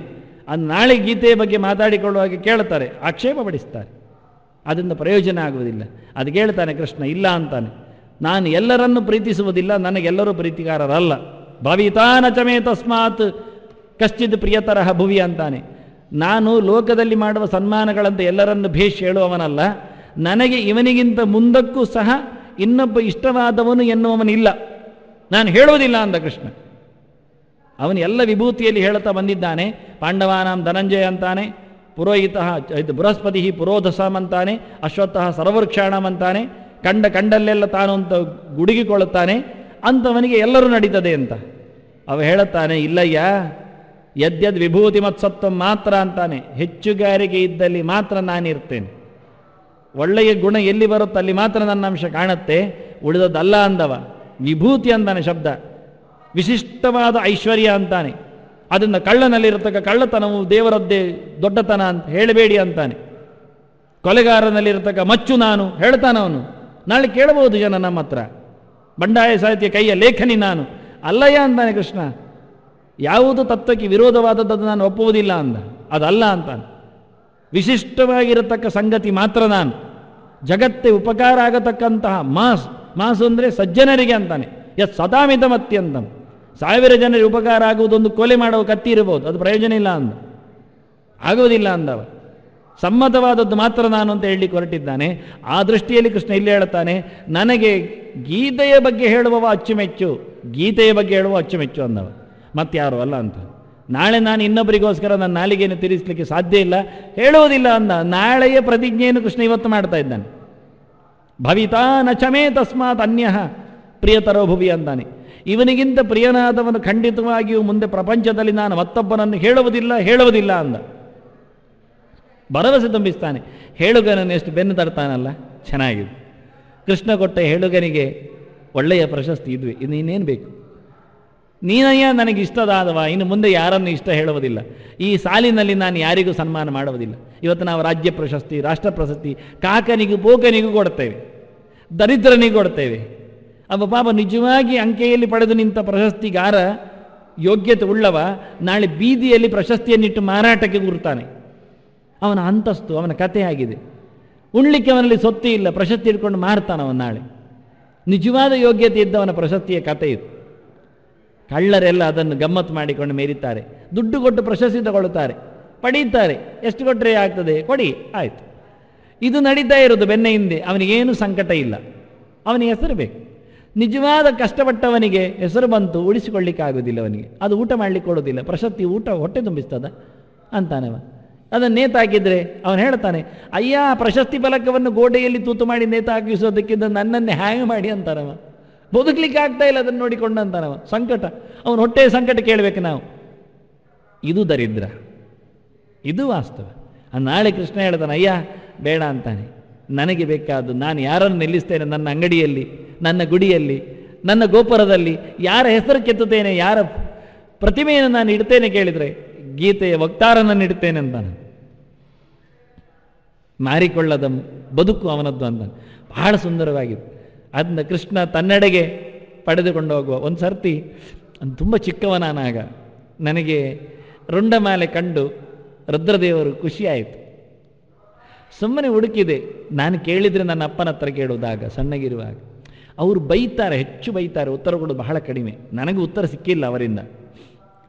ಅದು ನಾಳೆ ಗೀತೆಯ ಬಗ್ಗೆ ಮಾತಾಡಿಕೊಳ್ಳುವಾಗ ಕೇಳ್ತಾರೆ ಆಕ್ಷೇಪ ಪಡಿಸ್ತಾರೆ ಅದರಿಂದ ಪ್ರಯೋಜನ ಆಗುವುದಿಲ್ಲ ಅದು ಕೇಳ್ತಾನೆ ಕೃಷ್ಣ ಇಲ್ಲ ಅಂತಾನೆ ನಾನು ಎಲ್ಲರನ್ನು ಪ್ರೀತಿಸುವುದಿಲ್ಲ ನನಗೆಲ್ಲರೂ ಪ್ರೀತಿಕಾರರಲ್ಲ ಚಮೇ ತಸ್ಮಾತ್ ಕಶ್ಚಿತ್ ಪ್ರಿಯತರಹ ಭುವಿ ಅಂತಾನೆ ನಾನು ಲೋಕದಲ್ಲಿ ಮಾಡುವ ಸನ್ಮಾನಗಳಂತೆ ಎಲ್ಲರನ್ನು ಭೇಷ್ ಹೇಳುವವನಲ್ಲ ನನಗೆ ಇವನಿಗಿಂತ ಮುಂದಕ್ಕೂ ಸಹ ಇನ್ನೊಬ್ಬ ಇಷ್ಟವಾದವನು ಎನ್ನುವವನಿಲ್ಲ ನಾನು ಹೇಳುವುದಿಲ್ಲ ಅಂದ ಕೃಷ್ಣ ಅವನು ಎಲ್ಲ ವಿಭೂತಿಯಲ್ಲಿ ಹೇಳುತ್ತಾ ಬಂದಿದ್ದಾನೆ ಪಾಂಡವಾನಾಂ ಧನಂಜಯ ಅಂತಾನೆ ಪುರೋಹಿತ ಇದು ಬೃಹಸ್ಪತಿ ಪುರೋಧಸಮಂತಾನೆ ಅಶ್ವತ್ಥಃ ಅಂತಾನೆ ಕಂಡ ಕಂಡಲ್ಲೆಲ್ಲ ತಾನು ಅಂತ ಗುಡುಗಿಕೊಳ್ಳುತ್ತಾನೆ ಅಂಥವನಿಗೆ ಎಲ್ಲರೂ ನಡೀತದೆ ಅಂತ ಅವ ಹೇಳುತ್ತಾನೆ ಇಲ್ಲಯ್ಯ ಯದ್ಯದ್ ವಿಭೂತಿ ಮತ್ಸತ್ವ ಮಾತ್ರ ಅಂತಾನೆ ಹೆಚ್ಚುಗಾರಿಕೆ ಇದ್ದಲ್ಲಿ ಮಾತ್ರ ನಾನಿರ್ತೇನೆ ಒಳ್ಳೆಯ ಗುಣ ಎಲ್ಲಿ ಬರುತ್ತೆ ಅಲ್ಲಿ ಮಾತ್ರ ನನ್ನ ಅಂಶ ಕಾಣುತ್ತೆ ಉಳಿದದ್ದಲ್ಲ ಅಂದವ ವಿಭೂತಿ ಅಂತಾನೆ ಶಬ್ದ ವಿಶಿಷ್ಟವಾದ ಐಶ್ವರ್ಯ ಅಂತಾನೆ ಅದನ್ನು ಕಳ್ಳನಲ್ಲಿರತಕ್ಕ ಕಳ್ಳತನವು ದೇವರದ್ದೇ ದೊಡ್ಡತನ ಅಂತ ಹೇಳಬೇಡಿ ಅಂತಾನೆ ಕೊಲೆಗಾರನಲ್ಲಿರತಕ್ಕ ಮಚ್ಚು ನಾನು ಅವನು ನಾಳೆ ಕೇಳಬಹುದು ಜನ ನಮ್ಮ ಹತ್ರ ಬಂಡಾಯ ಸಾಹಿತ್ಯ ಕೈಯ ಲೇಖನಿ ನಾನು ಅಲ್ಲಯ್ಯ ಅಂತಾನೆ ಕೃಷ್ಣ ಯಾವುದು ತತ್ವಕ್ಕೆ ವಿರೋಧವಾದದ್ದು ನಾನು ಒಪ್ಪುವುದಿಲ್ಲ ಅಂದ ಅದಲ್ಲ ಅಂತಾನೆ ವಿಶಿಷ್ಟವಾಗಿರತಕ್ಕ ಸಂಗತಿ ಮಾತ್ರ ನಾನು ಜಗತ್ತೇ ಉಪಕಾರ ಆಗತಕ್ಕಂತಹ ಮಾಸ್ ಮಾಸು ಅಂದರೆ ಸಜ್ಜನರಿಗೆ ಅಂತಾನೆ ಯತ್ ಸದಾಮಿತಮತ್ಯಂತಂ ಸಾವಿರ ಜನರಿಗೆ ಉಪಕಾರ ಆಗುವುದೊಂದು ಕೊಲೆ ಮಾಡುವ ಕತ್ತಿ ಇರಬಹುದು ಅದು ಪ್ರಯೋಜನ ಇಲ್ಲ ಅಂದ ಆಗುವುದಿಲ್ಲ ಅಂದವ ಸಮ್ಮತವಾದದ್ದು ಮಾತ್ರ ನಾನು ಅಂತ ಹೇಳಿ ಕೊರಟಿದ್ದಾನೆ ಆ ದೃಷ್ಟಿಯಲ್ಲಿ ಕೃಷ್ಣ ಇಲ್ಲಿ ಹೇಳುತ್ತಾನೆ ನನಗೆ ಗೀತೆಯ ಬಗ್ಗೆ ಹೇಳುವವ ಅಚ್ಚುಮೆಚ್ಚು ಗೀತೆಯ ಬಗ್ಗೆ ಹೇಳುವ ಅಚ್ಚುಮೆಚ್ಚು ಅಂದವ ಯಾರು ಅಲ್ಲ ಅಂತ ನಾಳೆ ನಾನು ಇನ್ನೊಬ್ಬರಿಗೋಸ್ಕರ ನನ್ನ ನಾಲಿಗೆಯನ್ನು ತಿರುಗಿಸ್ಲಿಕ್ಕೆ ಸಾಧ್ಯ ಇಲ್ಲ ಹೇಳುವುದಿಲ್ಲ ಅಂದ ನಾಳೆಯ ಪ್ರತಿಜ್ಞೆಯನ್ನು ಕೃಷ್ಣ ಇವತ್ತು ಮಾಡ್ತಾ ಇದ್ದಾನೆ ಭವಿತಾ ನಚಮೇ ತಸ್ಮಾತ್ ಅನ್ಯ ಪ್ರಿಯತರೋ ಭುವಿ ಅಂದಾನೆ ಇವನಿಗಿಂತ ಪ್ರಿಯನಾದವನು ಖಂಡಿತವಾಗಿಯೂ ಮುಂದೆ ಪ್ರಪಂಚದಲ್ಲಿ ನಾನು ಮತ್ತೊಬ್ಬನನ್ನು ಹೇಳುವುದಿಲ್ಲ ಹೇಳುವುದಿಲ್ಲ ಅಂದ ಭರವಸೆ ತುಂಬಿಸ್ತಾನೆ ಹೇಳುಗನನ್ನು ಎಷ್ಟು ಬೆನ್ನು ತರ್ತಾನಲ್ಲ ಚೆನ್ನಾಗಿದೆ ಕೃಷ್ಣ ಕೊಟ್ಟ ಹೇಳುಗನಿಗೆ ಒಳ್ಳೆಯ ಪ್ರಶಸ್ತಿ ಇದ್ವಿ ಇನ್ನು ಇನ್ನೇನು ಬೇಕು ನೀನಯ್ಯ ನನಗೆ ಇಷ್ಟದಾದವ ಇನ್ನು ಮುಂದೆ ಯಾರನ್ನು ಇಷ್ಟ ಹೇಳುವುದಿಲ್ಲ ಈ ಸಾಲಿನಲ್ಲಿ ನಾನು ಯಾರಿಗೂ ಸನ್ಮಾನ ಮಾಡುವುದಿಲ್ಲ ಇವತ್ತು ನಾವು ರಾಜ್ಯ ಪ್ರಶಸ್ತಿ ರಾಷ್ಟ್ರ ಪ್ರಶಸ್ತಿ ಕಾಕನಿಗೂ ಬೋಕನಿಗೂ ಕೊಡ್ತೇವೆ ದರಿದ್ರನಿಗೂ ಕೊಡ್ತೇವೆ ಅವ ಪಾಪ ನಿಜವಾಗಿ ಅಂಕೆಯಲ್ಲಿ ಪಡೆದು ನಿಂತ ಪ್ರಶಸ್ತಿಗಾರ ಯೋಗ್ಯತೆ ಉಳ್ಳವ ನಾಳೆ ಬೀದಿಯಲ್ಲಿ ಪ್ರಶಸ್ತಿಯನ್ನಿಟ್ಟು ಮಾರಾಟಕ್ಕೆ ಕೂರ್ತಾನೆ ಅವನ ಅಂತಸ್ತು ಅವನ ಕಥೆ ಆಗಿದೆ ಉಣ್ಲಿಕ್ಕೆ ಅವನಲ್ಲಿ ಸೊತ್ತು ಇಲ್ಲ ಪ್ರಶಸ್ತಿ ಇಟ್ಕೊಂಡು ಅವನು ನಾಳೆ ನಿಜವಾದ ಯೋಗ್ಯತೆ ಇದ್ದವನ ಪ್ರಶಸ್ತಿಯ ಕತೆ ಇತ್ತು ಕಳ್ಳರೆಲ್ಲ ಅದನ್ನು ಗಮ್ಮತ್ತು ಮಾಡಿಕೊಂಡು ಮೇರಿತಾರೆ ದುಡ್ಡು ಕೊಟ್ಟು ಪ್ರಶಸ್ತಿ ತಗೊಳ್ಳುತ್ತಾರೆ ಪಡೀತಾರೆ ಎಷ್ಟು ಕೊಟ್ಟರೆ ಆಗ್ತದೆ ಕೊಡಿ ಆಯಿತು ಇದು ನಡೀತಾ ಇರೋದು ಬೆನ್ನ ಹಿಂದೆ ಅವನಿಗೇನು ಸಂಕಟ ಇಲ್ಲ ಅವನಿಗೆ ಹೆಸರು ಬೇಕು ನಿಜವಾದ ಕಷ್ಟಪಟ್ಟವನಿಗೆ ಹೆಸರು ಬಂತು ಉಳಿಸಿಕೊಳ್ಳಿಕ್ಕೆ ಆಗೋದಿಲ್ಲ ಅವನಿಗೆ ಅದು ಊಟ ಮಾಡಲಿಕ್ಕೆ ಕೊಡೋದಿಲ್ಲ ಪ್ರಶಸ್ತಿ ಊಟ ಹೊಟ್ಟೆ ತುಂಬಿಸ್ತದ ಅಂತಾನವ ಅದನ್ನು ನೇತಾಕಿದ್ರೆ ಅವನು ಹೇಳ್ತಾನೆ ಅಯ್ಯ ಪ್ರಶಸ್ತಿ ಫಲಕವನ್ನು ಗೋಡೆಯಲ್ಲಿ ತೂತು ಮಾಡಿ ನೇತಾಕಿಸೋದಕ್ಕಿಂತ ನನ್ನನ್ನೇ ಹ್ಯಾಂಗ್ ಮಾಡಿ ಅಂತಾನವ ಬದುಕಲಿಕ್ಕೆ ಆಗ್ತಾ ಇಲ್ಲ ಅದನ್ನು ನೋಡಿಕೊಂಡು ಅಂತಾನವ ಸಂಕಟ ಅವನು ಹೊಟ್ಟೆಯ ಸಂಕಟ ಕೇಳಬೇಕು ನಾವು ಇದು ದರಿದ್ರ ಇದು ವಾಸ್ತವ ನಾಳೆ ಕೃಷ್ಣ ಹೇಳ್ತಾನೆ ಅಯ್ಯ ಬೇಡ ಅಂತಾನೆ ನನಗೆ ಬೇಕಾದ್ದು ನಾನು ಯಾರನ್ನು ನಿಲ್ಲಿಸ್ತೇನೆ ನನ್ನ ಅಂಗಡಿಯಲ್ಲಿ ನನ್ನ ಗುಡಿಯಲ್ಲಿ ನನ್ನ ಗೋಪುರದಲ್ಲಿ ಯಾರ ಹೆಸರು ಕೆತ್ತುತ್ತೇನೆ ಯಾರ ಪ್ರತಿಮೆಯನ್ನು ನಾನು ಇಡ್ತೇನೆ ಕೇಳಿದರೆ ಗೀತೆಯ ವಕ್ತಾರನನ್ನು ಇಡ್ತೇನೆ ಅಂತಾನೆ ಮಾರಿಕೊಳ್ಳದ ಬದುಕು ಅವನದ್ದು ಅಂತ ಬಹಳ ಸುಂದರವಾಗಿತ್ತು ಅದನ್ನ ಕೃಷ್ಣ ತನ್ನೆಡೆಗೆ ಪಡೆದುಕೊಂಡು ಹೋಗುವ ಒಂದು ಸರ್ತಿ ತುಂಬ ಚಿಕ್ಕವನಾನಾಗ ನನಗೆ ರುಂಡಮಾಲೆ ಕಂಡು ರುದ್ರದೇವರು ಖುಷಿಯಾಯಿತು ಸುಮ್ಮನೆ ಹುಡುಕಿದೆ ನಾನು ಕೇಳಿದರೆ ನನ್ನ ಅಪ್ಪನ ಹತ್ರ ಕೇಳುವುದಾಗ ಸಣ್ಣಗಿರುವಾಗ ಅವರು ಬೈತಾರೆ ಹೆಚ್ಚು ಬೈತಾರೆ ಉತ್ತರಗಳು ಬಹಳ ಕಡಿಮೆ ನನಗೆ ಉತ್ತರ ಸಿಕ್ಕಿಲ್ಲ ಅವರಿಂದ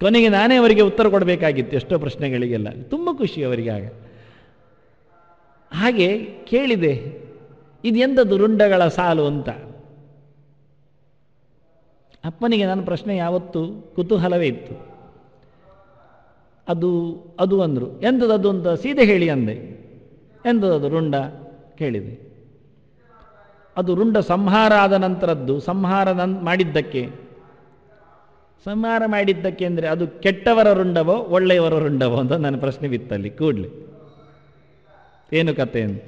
ಕೊನೆಗೆ ನಾನೇ ಅವರಿಗೆ ಉತ್ತರ ಕೊಡಬೇಕಾಗಿತ್ತು ಎಷ್ಟೋ ಪ್ರಶ್ನೆಗಳಿಗೆಲ್ಲ ತುಂಬ ಖುಷಿ ಅವರಿಗೆ ಆಗ ಹಾಗೆ ಕೇಳಿದೆ ಇದು ಎಂಥದ್ದು ರುಂಡಗಳ ಸಾಲು ಅಂತ ಅಪ್ಪನಿಗೆ ನನ್ನ ಪ್ರಶ್ನೆ ಯಾವತ್ತು ಕುತೂಹಲವೇ ಇತ್ತು ಅದು ಅದು ಅಂದರು ಎಂಥದ್ದು ಅಂತ ಸೀದೆ ಹೇಳಿ ಅಂದೆ ಎಂದದದು ರುಂಡ ಕೇಳಿದೆ ಅದು ರುಂಡ ಸಂಹಾರ ಆದ ನಂತರದ್ದು ಸಂಹಾರ ನನ್ ಮಾಡಿದ್ದಕ್ಕೆ ಸಂಹಾರ ಮಾಡಿದ್ದಕ್ಕೆ ಅಂದರೆ ಅದು ಕೆಟ್ಟವರ ರುಂಡವೋ ಒಳ್ಳೆಯವರ ರುಂಡವೋ ಅಂತ ನನ್ನ ಪ್ರಶ್ನೆ ಬಿತ್ತಲ್ಲಿ ಕೂಡ್ಲಿ ಏನು ಕತೆ ಅಂತ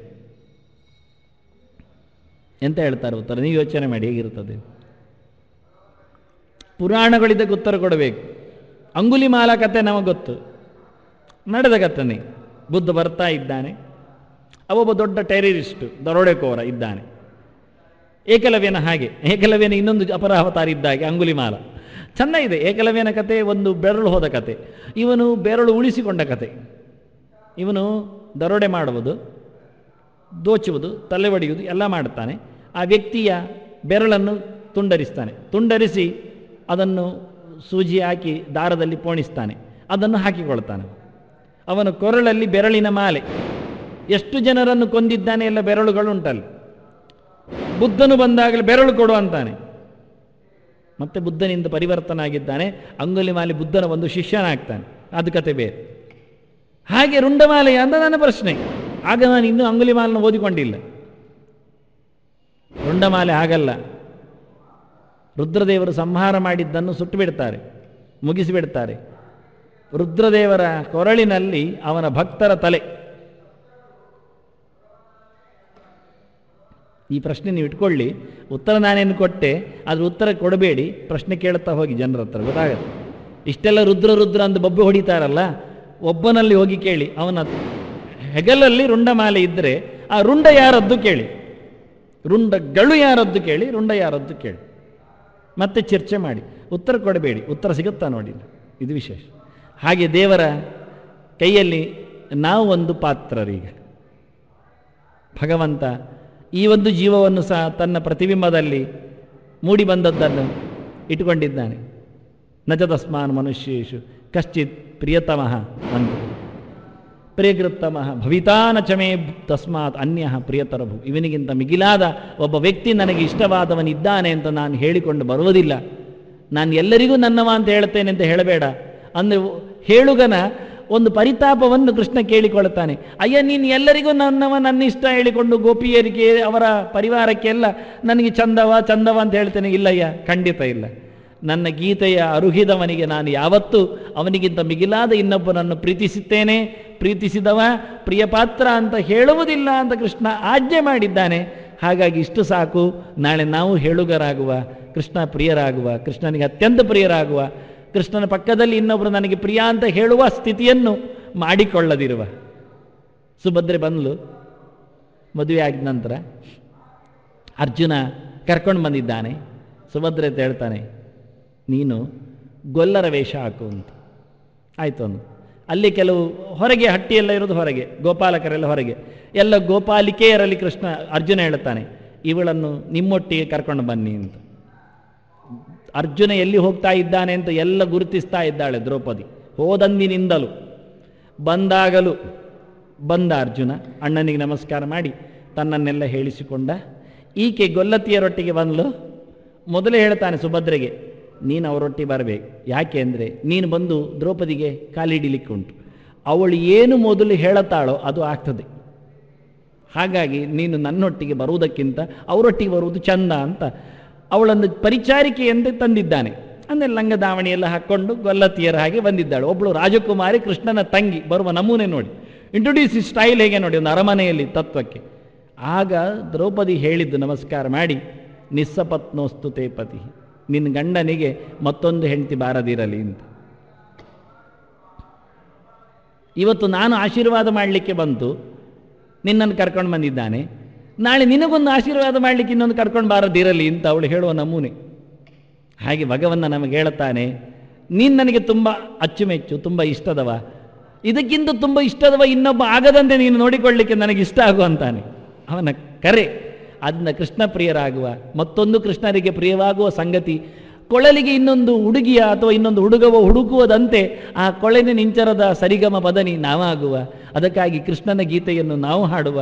ಎಂತ ಹೇಳ್ತಾರೆ ಉತ್ತರ ನೀವು ಯೋಚನೆ ಮಾಡಿ ಹೇಗಿರ್ತದೆ ಪುರಾಣಗಳಿದ್ದಕ್ಕೆ ಉತ್ತರ ಕೊಡಬೇಕು ಅಂಗುಲಿ ಮಾಲಾ ಕತೆ ನಮಗೆ ಗೊತ್ತು ನಡೆದ ನೀ ಬುದ್ಧ ಬರ್ತಾ ಇದ್ದಾನೆ ಅವೊಬ್ಬ ದೊಡ್ಡ ಟೆರರಿಸ್ಟ್ ದರೋಡೆಕೋರ ಇದ್ದಾನೆ ಏಕಲವ್ಯನ ಹಾಗೆ ಏಕಲವ್ಯನ ಇನ್ನೊಂದು ಹಾಗೆ ಇದ್ದಾಗೆ ಅಂಗುಲಿಮಾಲ ಚೆನ್ನಾಗಿದೆ ಏಕಲವ್ಯನ ಕತೆ ಒಂದು ಬೆರಳು ಹೋದ ಕತೆ ಇವನು ಬೆರಳು ಉಳಿಸಿಕೊಂಡ ಕತೆ ಇವನು ದರೋಡೆ ಮಾಡುವುದು ದೋಚುವುದು ತಲೆ ಒಡೆಯುವುದು ಎಲ್ಲ ಮಾಡುತ್ತಾನೆ ಆ ವ್ಯಕ್ತಿಯ ಬೆರಳನ್ನು ತುಂಡರಿಸ್ತಾನೆ ತುಂಡರಿಸಿ ಅದನ್ನು ಸೂಜಿ ಹಾಕಿ ದಾರದಲ್ಲಿ ಪೋಣಿಸ್ತಾನೆ ಅದನ್ನು ಹಾಕಿಕೊಳ್ತಾನೆ ಅವನು ಕೊರಳಲ್ಲಿ ಬೆರಳಿನ ಮಾಲೆ ಎಷ್ಟು ಜನರನ್ನು ಕೊಂದಿದ್ದಾನೆ ಎಲ್ಲ ಬೆರಳುಗಳು ಉಂಟಲ್ಲ ಬುದ್ಧನು ಬಂದಾಗಲೇ ಬೆರಳು ಕೊಡು ಅಂತಾನೆ ಮತ್ತೆ ಬುದ್ಧನಿಂದ ಪರಿವರ್ತನ ಆಗಿದ್ದಾನೆ ಮಾಲೆ ಬುದ್ಧನ ಒಂದು ಶಿಷ್ಯನಾಗ್ತಾನೆ ಅದು ಕತೆ ಬೇರೆ ಹಾಗೆ ರುಂಡಮಾಲೆಯ ಅಂತ ನನ್ನ ಪ್ರಶ್ನೆ ಆಗ ನಾನು ಇನ್ನೂ ಮಾಲನ್ನು ಓದಿಕೊಂಡಿಲ್ಲ ರುಂಡಮಾಲೆ ಆಗಲ್ಲ ರುದ್ರದೇವರು ಸಂಹಾರ ಮಾಡಿದ್ದನ್ನು ಸುಟ್ಟುಬಿಡ್ತಾರೆ ಮುಗಿಸಿಬಿಡ್ತಾರೆ ರುದ್ರದೇವರ ಕೊರಳಿನಲ್ಲಿ ಅವನ ಭಕ್ತರ ತಲೆ ಈ ಪ್ರಶ್ನೆ ನೀವು ಇಟ್ಕೊಳ್ಳಿ ಉತ್ತರ ನಾನೇನು ಕೊಟ್ಟೆ ಅದ್ರ ಉತ್ತರ ಕೊಡಬೇಡಿ ಪ್ರಶ್ನೆ ಕೇಳುತ್ತಾ ಹೋಗಿ ಜನರ ಹತ್ರ ಗೊತ್ತಾಗತ್ತೆ ಇಷ್ಟೆಲ್ಲ ರುದ್ರ ರುದ್ರ ಅಂತ ಬೊಬ್ಬೆ ಹೊಡಿತಾರಲ್ಲ ಒಬ್ಬನಲ್ಲಿ ಹೋಗಿ ಕೇಳಿ ಅವನ ಹೆಗಲಲ್ಲಿ ರುಂಡಮಾಲೆ ಇದ್ದರೆ ಆ ರುಂಡ ಯಾರದ್ದು ಕೇಳಿ ರುಂಡಗಳು ಯಾರದ್ದು ಕೇಳಿ ರುಂಡ ಯಾರದ್ದು ಕೇಳಿ ಮತ್ತೆ ಚರ್ಚೆ ಮಾಡಿ ಉತ್ತರ ಕೊಡಬೇಡಿ ಉತ್ತರ ಸಿಗುತ್ತಾ ನೋಡಿ ಇದು ವಿಶೇಷ ಹಾಗೆ ದೇವರ ಕೈಯಲ್ಲಿ ನಾವು ಒಂದು ಪಾತ್ರರೀಗ ಭಗವಂತ ಈ ಒಂದು ಜೀವವನ್ನು ಸಹ ತನ್ನ ಪ್ರತಿಬಿಂಬದಲ್ಲಿ ಮೂಡಿ ಬಂದದ್ದನ್ನು ಇಟ್ಟುಕೊಂಡಿದ್ದಾನೆ ತಸ್ಮಾನ್ ಮನುಷ್ಯೇಶು ಕಶ್ಚಿತ್ ಪ್ರಿಯತಮಃ ಅಂತ ಪ್ರಿಯಕೃತ್ತಮ ಭವಿತಾನ ಚಮೇ ತಸ್ಮಾತ್ ಅನ್ಯ ಪ್ರಿಯತರಭು ಇವನಿಗಿಂತ ಮಿಗಿಲಾದ ಒಬ್ಬ ವ್ಯಕ್ತಿ ನನಗೆ ಇಷ್ಟವಾದವನಿದ್ದಾನೆ ಅಂತ ನಾನು ಹೇಳಿಕೊಂಡು ಬರುವುದಿಲ್ಲ ನಾನು ಎಲ್ಲರಿಗೂ ನನ್ನವ ಅಂತ ಹೇಳ್ತೇನೆ ಅಂತ ಹೇಳಬೇಡ ಅಂದರೆ ಹೇಳುಗನ ಒಂದು ಪರಿತಾಪವನ್ನು ಕೃಷ್ಣ ಕೇಳಿಕೊಳ್ಳುತ್ತಾನೆ ಅಯ್ಯ ನೀನು ಎಲ್ಲರಿಗೂ ನನ್ನವ ನನ್ನ ಇಷ್ಟ ಹೇಳಿಕೊಂಡು ಗೋಪಿಯರಿಗೆ ಅವರ ಪರಿವಾರಕ್ಕೆಲ್ಲ ನನಗೆ ಚಂದವ ಚಂದವ ಅಂತ ಹೇಳ್ತೇನೆ ಇಲ್ಲಯ್ಯ ಖಂಡಿತ ಇಲ್ಲ ನನ್ನ ಗೀತೆಯ ಅರುಹಿದವನಿಗೆ ನಾನು ಯಾವತ್ತೂ ಅವನಿಗಿಂತ ಮಿಗಿಲಾದ ಇನ್ನೊಬ್ಬನನ್ನು ಪ್ರೀತಿಸುತ್ತೇನೆ ಪ್ರೀತಿಸಿದವ ಪ್ರಿಯಪಾತ್ರ ಅಂತ ಹೇಳುವುದಿಲ್ಲ ಅಂತ ಕೃಷ್ಣ ಆಜ್ಞೆ ಮಾಡಿದ್ದಾನೆ ಹಾಗಾಗಿ ಇಷ್ಟು ಸಾಕು ನಾಳೆ ನಾವು ಹೇಳುಗರಾಗುವ ಕೃಷ್ಣ ಪ್ರಿಯರಾಗುವ ಕೃಷ್ಣನಿಗೆ ಅತ್ಯಂತ ಪ್ರಿಯರಾಗುವ ಕೃಷ್ಣನ ಪಕ್ಕದಲ್ಲಿ ಇನ್ನೊಬ್ಬರು ನನಗೆ ಪ್ರಿಯ ಅಂತ ಹೇಳುವ ಸ್ಥಿತಿಯನ್ನು ಮಾಡಿಕೊಳ್ಳದಿರುವ ಸುಭದ್ರೆ ಬಂದ್ಲು ಮದುವೆ ಆಗಿದ ನಂತರ ಅರ್ಜುನ ಕರ್ಕೊಂಡು ಬಂದಿದ್ದಾನೆ ಸುಭದ್ರೆ ಅಂತ ಹೇಳ್ತಾನೆ ನೀನು ಗೊಲ್ಲರ ವೇಷ ಹಾಕು ಅಂತ ಆಯಿತು ಅಂದು ಅಲ್ಲಿ ಕೆಲವು ಹೊರಗೆ ಹಟ್ಟಿಯೆಲ್ಲ ಇರೋದು ಹೊರಗೆ ಗೋಪಾಲಕರೆಲ್ಲ ಹೊರಗೆ ಎಲ್ಲ ಗೋಪಾಲಿಕೆಯರಲ್ಲಿ ಕೃಷ್ಣ ಅರ್ಜುನ ಹೇಳ್ತಾನೆ ಇವಳನ್ನು ನಿಮ್ಮೊಟ್ಟಿಗೆ ಕರ್ಕೊಂಡು ಬನ್ನಿ ಅಂತ ಅರ್ಜುನ ಎಲ್ಲಿ ಹೋಗ್ತಾ ಇದ್ದಾನೆ ಅಂತ ಎಲ್ಲ ಗುರುತಿಸ್ತಾ ಇದ್ದಾಳೆ ದ್ರೌಪದಿ ಹೋದಂದಿನಿಂದಲೂ ಬಂದಾಗಲೂ ಬಂದ ಅರ್ಜುನ ಅಣ್ಣನಿಗೆ ನಮಸ್ಕಾರ ಮಾಡಿ ತನ್ನನ್ನೆಲ್ಲ ಹೇಳಿಸಿಕೊಂಡ ಈಕೆ ಗೊಲ್ಲತಿಯರೊಟ್ಟಿಗೆ ಬಂದಲು ಮೊದಲೇ ಹೇಳ್ತಾನೆ ಸುಭದ್ರೆಗೆ ನೀನು ಅವರೊಟ್ಟಿಗೆ ಬರಬೇಕು ಯಾಕೆ ಅಂದರೆ ನೀನು ಬಂದು ದ್ರೌಪದಿಗೆ ಕಾಲಿಡಿಲಿಕ್ಕೆ ಉಂಟು ಅವಳು ಏನು ಮೊದಲು ಹೇಳುತ್ತಾಳೋ ಅದು ಆಗ್ತದೆ ಹಾಗಾಗಿ ನೀನು ನನ್ನೊಟ್ಟಿಗೆ ಬರುವುದಕ್ಕಿಂತ ಅವರೊಟ್ಟಿಗೆ ಬರುವುದು ಚಂದ ಅಂತ ಅವಳನ್ನು ಪರಿಚಾರಿಕೆ ಎಂದು ತಂದಿದ್ದಾನೆ ಅಂದರೆ ಲಂಗ ದಾವಣಿಯೆಲ್ಲ ಹಾಕ್ಕೊಂಡು ಗೊಲ್ಲತಿಯರ ಹಾಗೆ ಬಂದಿದ್ದಾಳು ಒಬ್ಬಳು ರಾಜಕುಮಾರಿ ಕೃಷ್ಣನ ತಂಗಿ ಬರುವ ನಮೂನೆ ನೋಡಿ ಇಂಟ್ರೊಡ್ಯೂಸ್ ಸ್ಟೈಲ್ ಹೇಗೆ ನೋಡಿ ಒಂದು ಅರಮನೆಯಲ್ಲಿ ತತ್ವಕ್ಕೆ ಆಗ ದ್ರೌಪದಿ ಹೇಳಿದ್ದು ನಮಸ್ಕಾರ ಮಾಡಿ ನಿಸ್ಸಪತ್ನೋಸ್ತು ತೇ ಪತಿ ನಿನ್ನ ಗಂಡನಿಗೆ ಮತ್ತೊಂದು ಹೆಂಡತಿ ಬಾರದಿರಲಿ ಅಂತ ಇವತ್ತು ನಾನು ಆಶೀರ್ವಾದ ಮಾಡಲಿಕ್ಕೆ ಬಂತು ನಿನ್ನನ್ನು ಕರ್ಕೊಂಡು ಬಂದಿದ್ದಾನೆ ನಾಳೆ ನಿನಗೊಂದು ಆಶೀರ್ವಾದ ಮಾಡಲಿಕ್ಕೆ ಇನ್ನೊಂದು ಕರ್ಕೊಂಡು ಬಾರದಿರಲಿ ಅಂತ ಅವಳು ಹೇಳುವ ನಮೂನೆ ಹಾಗೆ ಭಗವನ್ನ ನಮಗೆ ಹೇಳುತ್ತಾನೆ ನೀನು ನನಗೆ ತುಂಬ ಅಚ್ಚುಮೆಚ್ಚು ತುಂಬ ಇಷ್ಟದವ ಇದಕ್ಕಿಂತ ತುಂಬ ಇಷ್ಟದವ ಇನ್ನೊಬ್ಬ ಆಗದಂತೆ ನೀನು ನೋಡಿಕೊಳ್ಳಿಕ್ಕೆ ನನಗೆ ಇಷ್ಟ ಆಗುವಂತಾನೆ ಅವನ ಕರೆ ಅದನ್ನ ಕೃಷ್ಣ ಪ್ರಿಯರಾಗುವ ಮತ್ತೊಂದು ಕೃಷ್ಣರಿಗೆ ಪ್ರಿಯವಾಗುವ ಸಂಗತಿ ಕೊಳಲಿಗೆ ಇನ್ನೊಂದು ಹುಡುಗಿಯ ಅಥವಾ ಇನ್ನೊಂದು ಹುಡುಗವ ಹುಡುಕುವುದಂತೆ ಆ ಕೊಳಲಿನ ನಿಂಚರದ ಸರಿಗಮ ಬದನಿ ನಾವಾಗುವ ಅದಕ್ಕಾಗಿ ಕೃಷ್ಣನ ಗೀತೆಯನ್ನು ನಾವು ಹಾಡುವ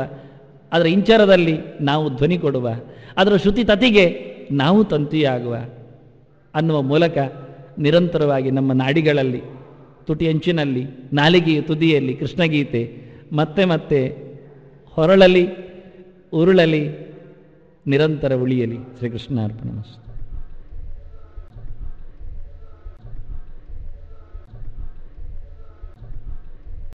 ಅದರ ಇಂಚರದಲ್ಲಿ ನಾವು ಧ್ವನಿ ಕೊಡುವ ಅದರ ಶ್ರುತಿ ತತಿಗೆ ನಾವು ತಂತಿಯಾಗುವ ಅನ್ನುವ ಮೂಲಕ ನಿರಂತರವಾಗಿ ನಮ್ಮ ನಾಡಿಗಳಲ್ಲಿ ತುಟಿಯಂಚಿನಲ್ಲಿ ನಾಲಿಗೆಯ ತುದಿಯಲ್ಲಿ ಕೃಷ್ಣಗೀತೆ ಮತ್ತೆ ಮತ್ತೆ ಹೊರಳಲಿ ಉರುಳಲಿ ನಿರಂತರ ಉಳಿಯಲಿ ಶ್ರೀಕೃಷ್ಣಾರ್ಪಣ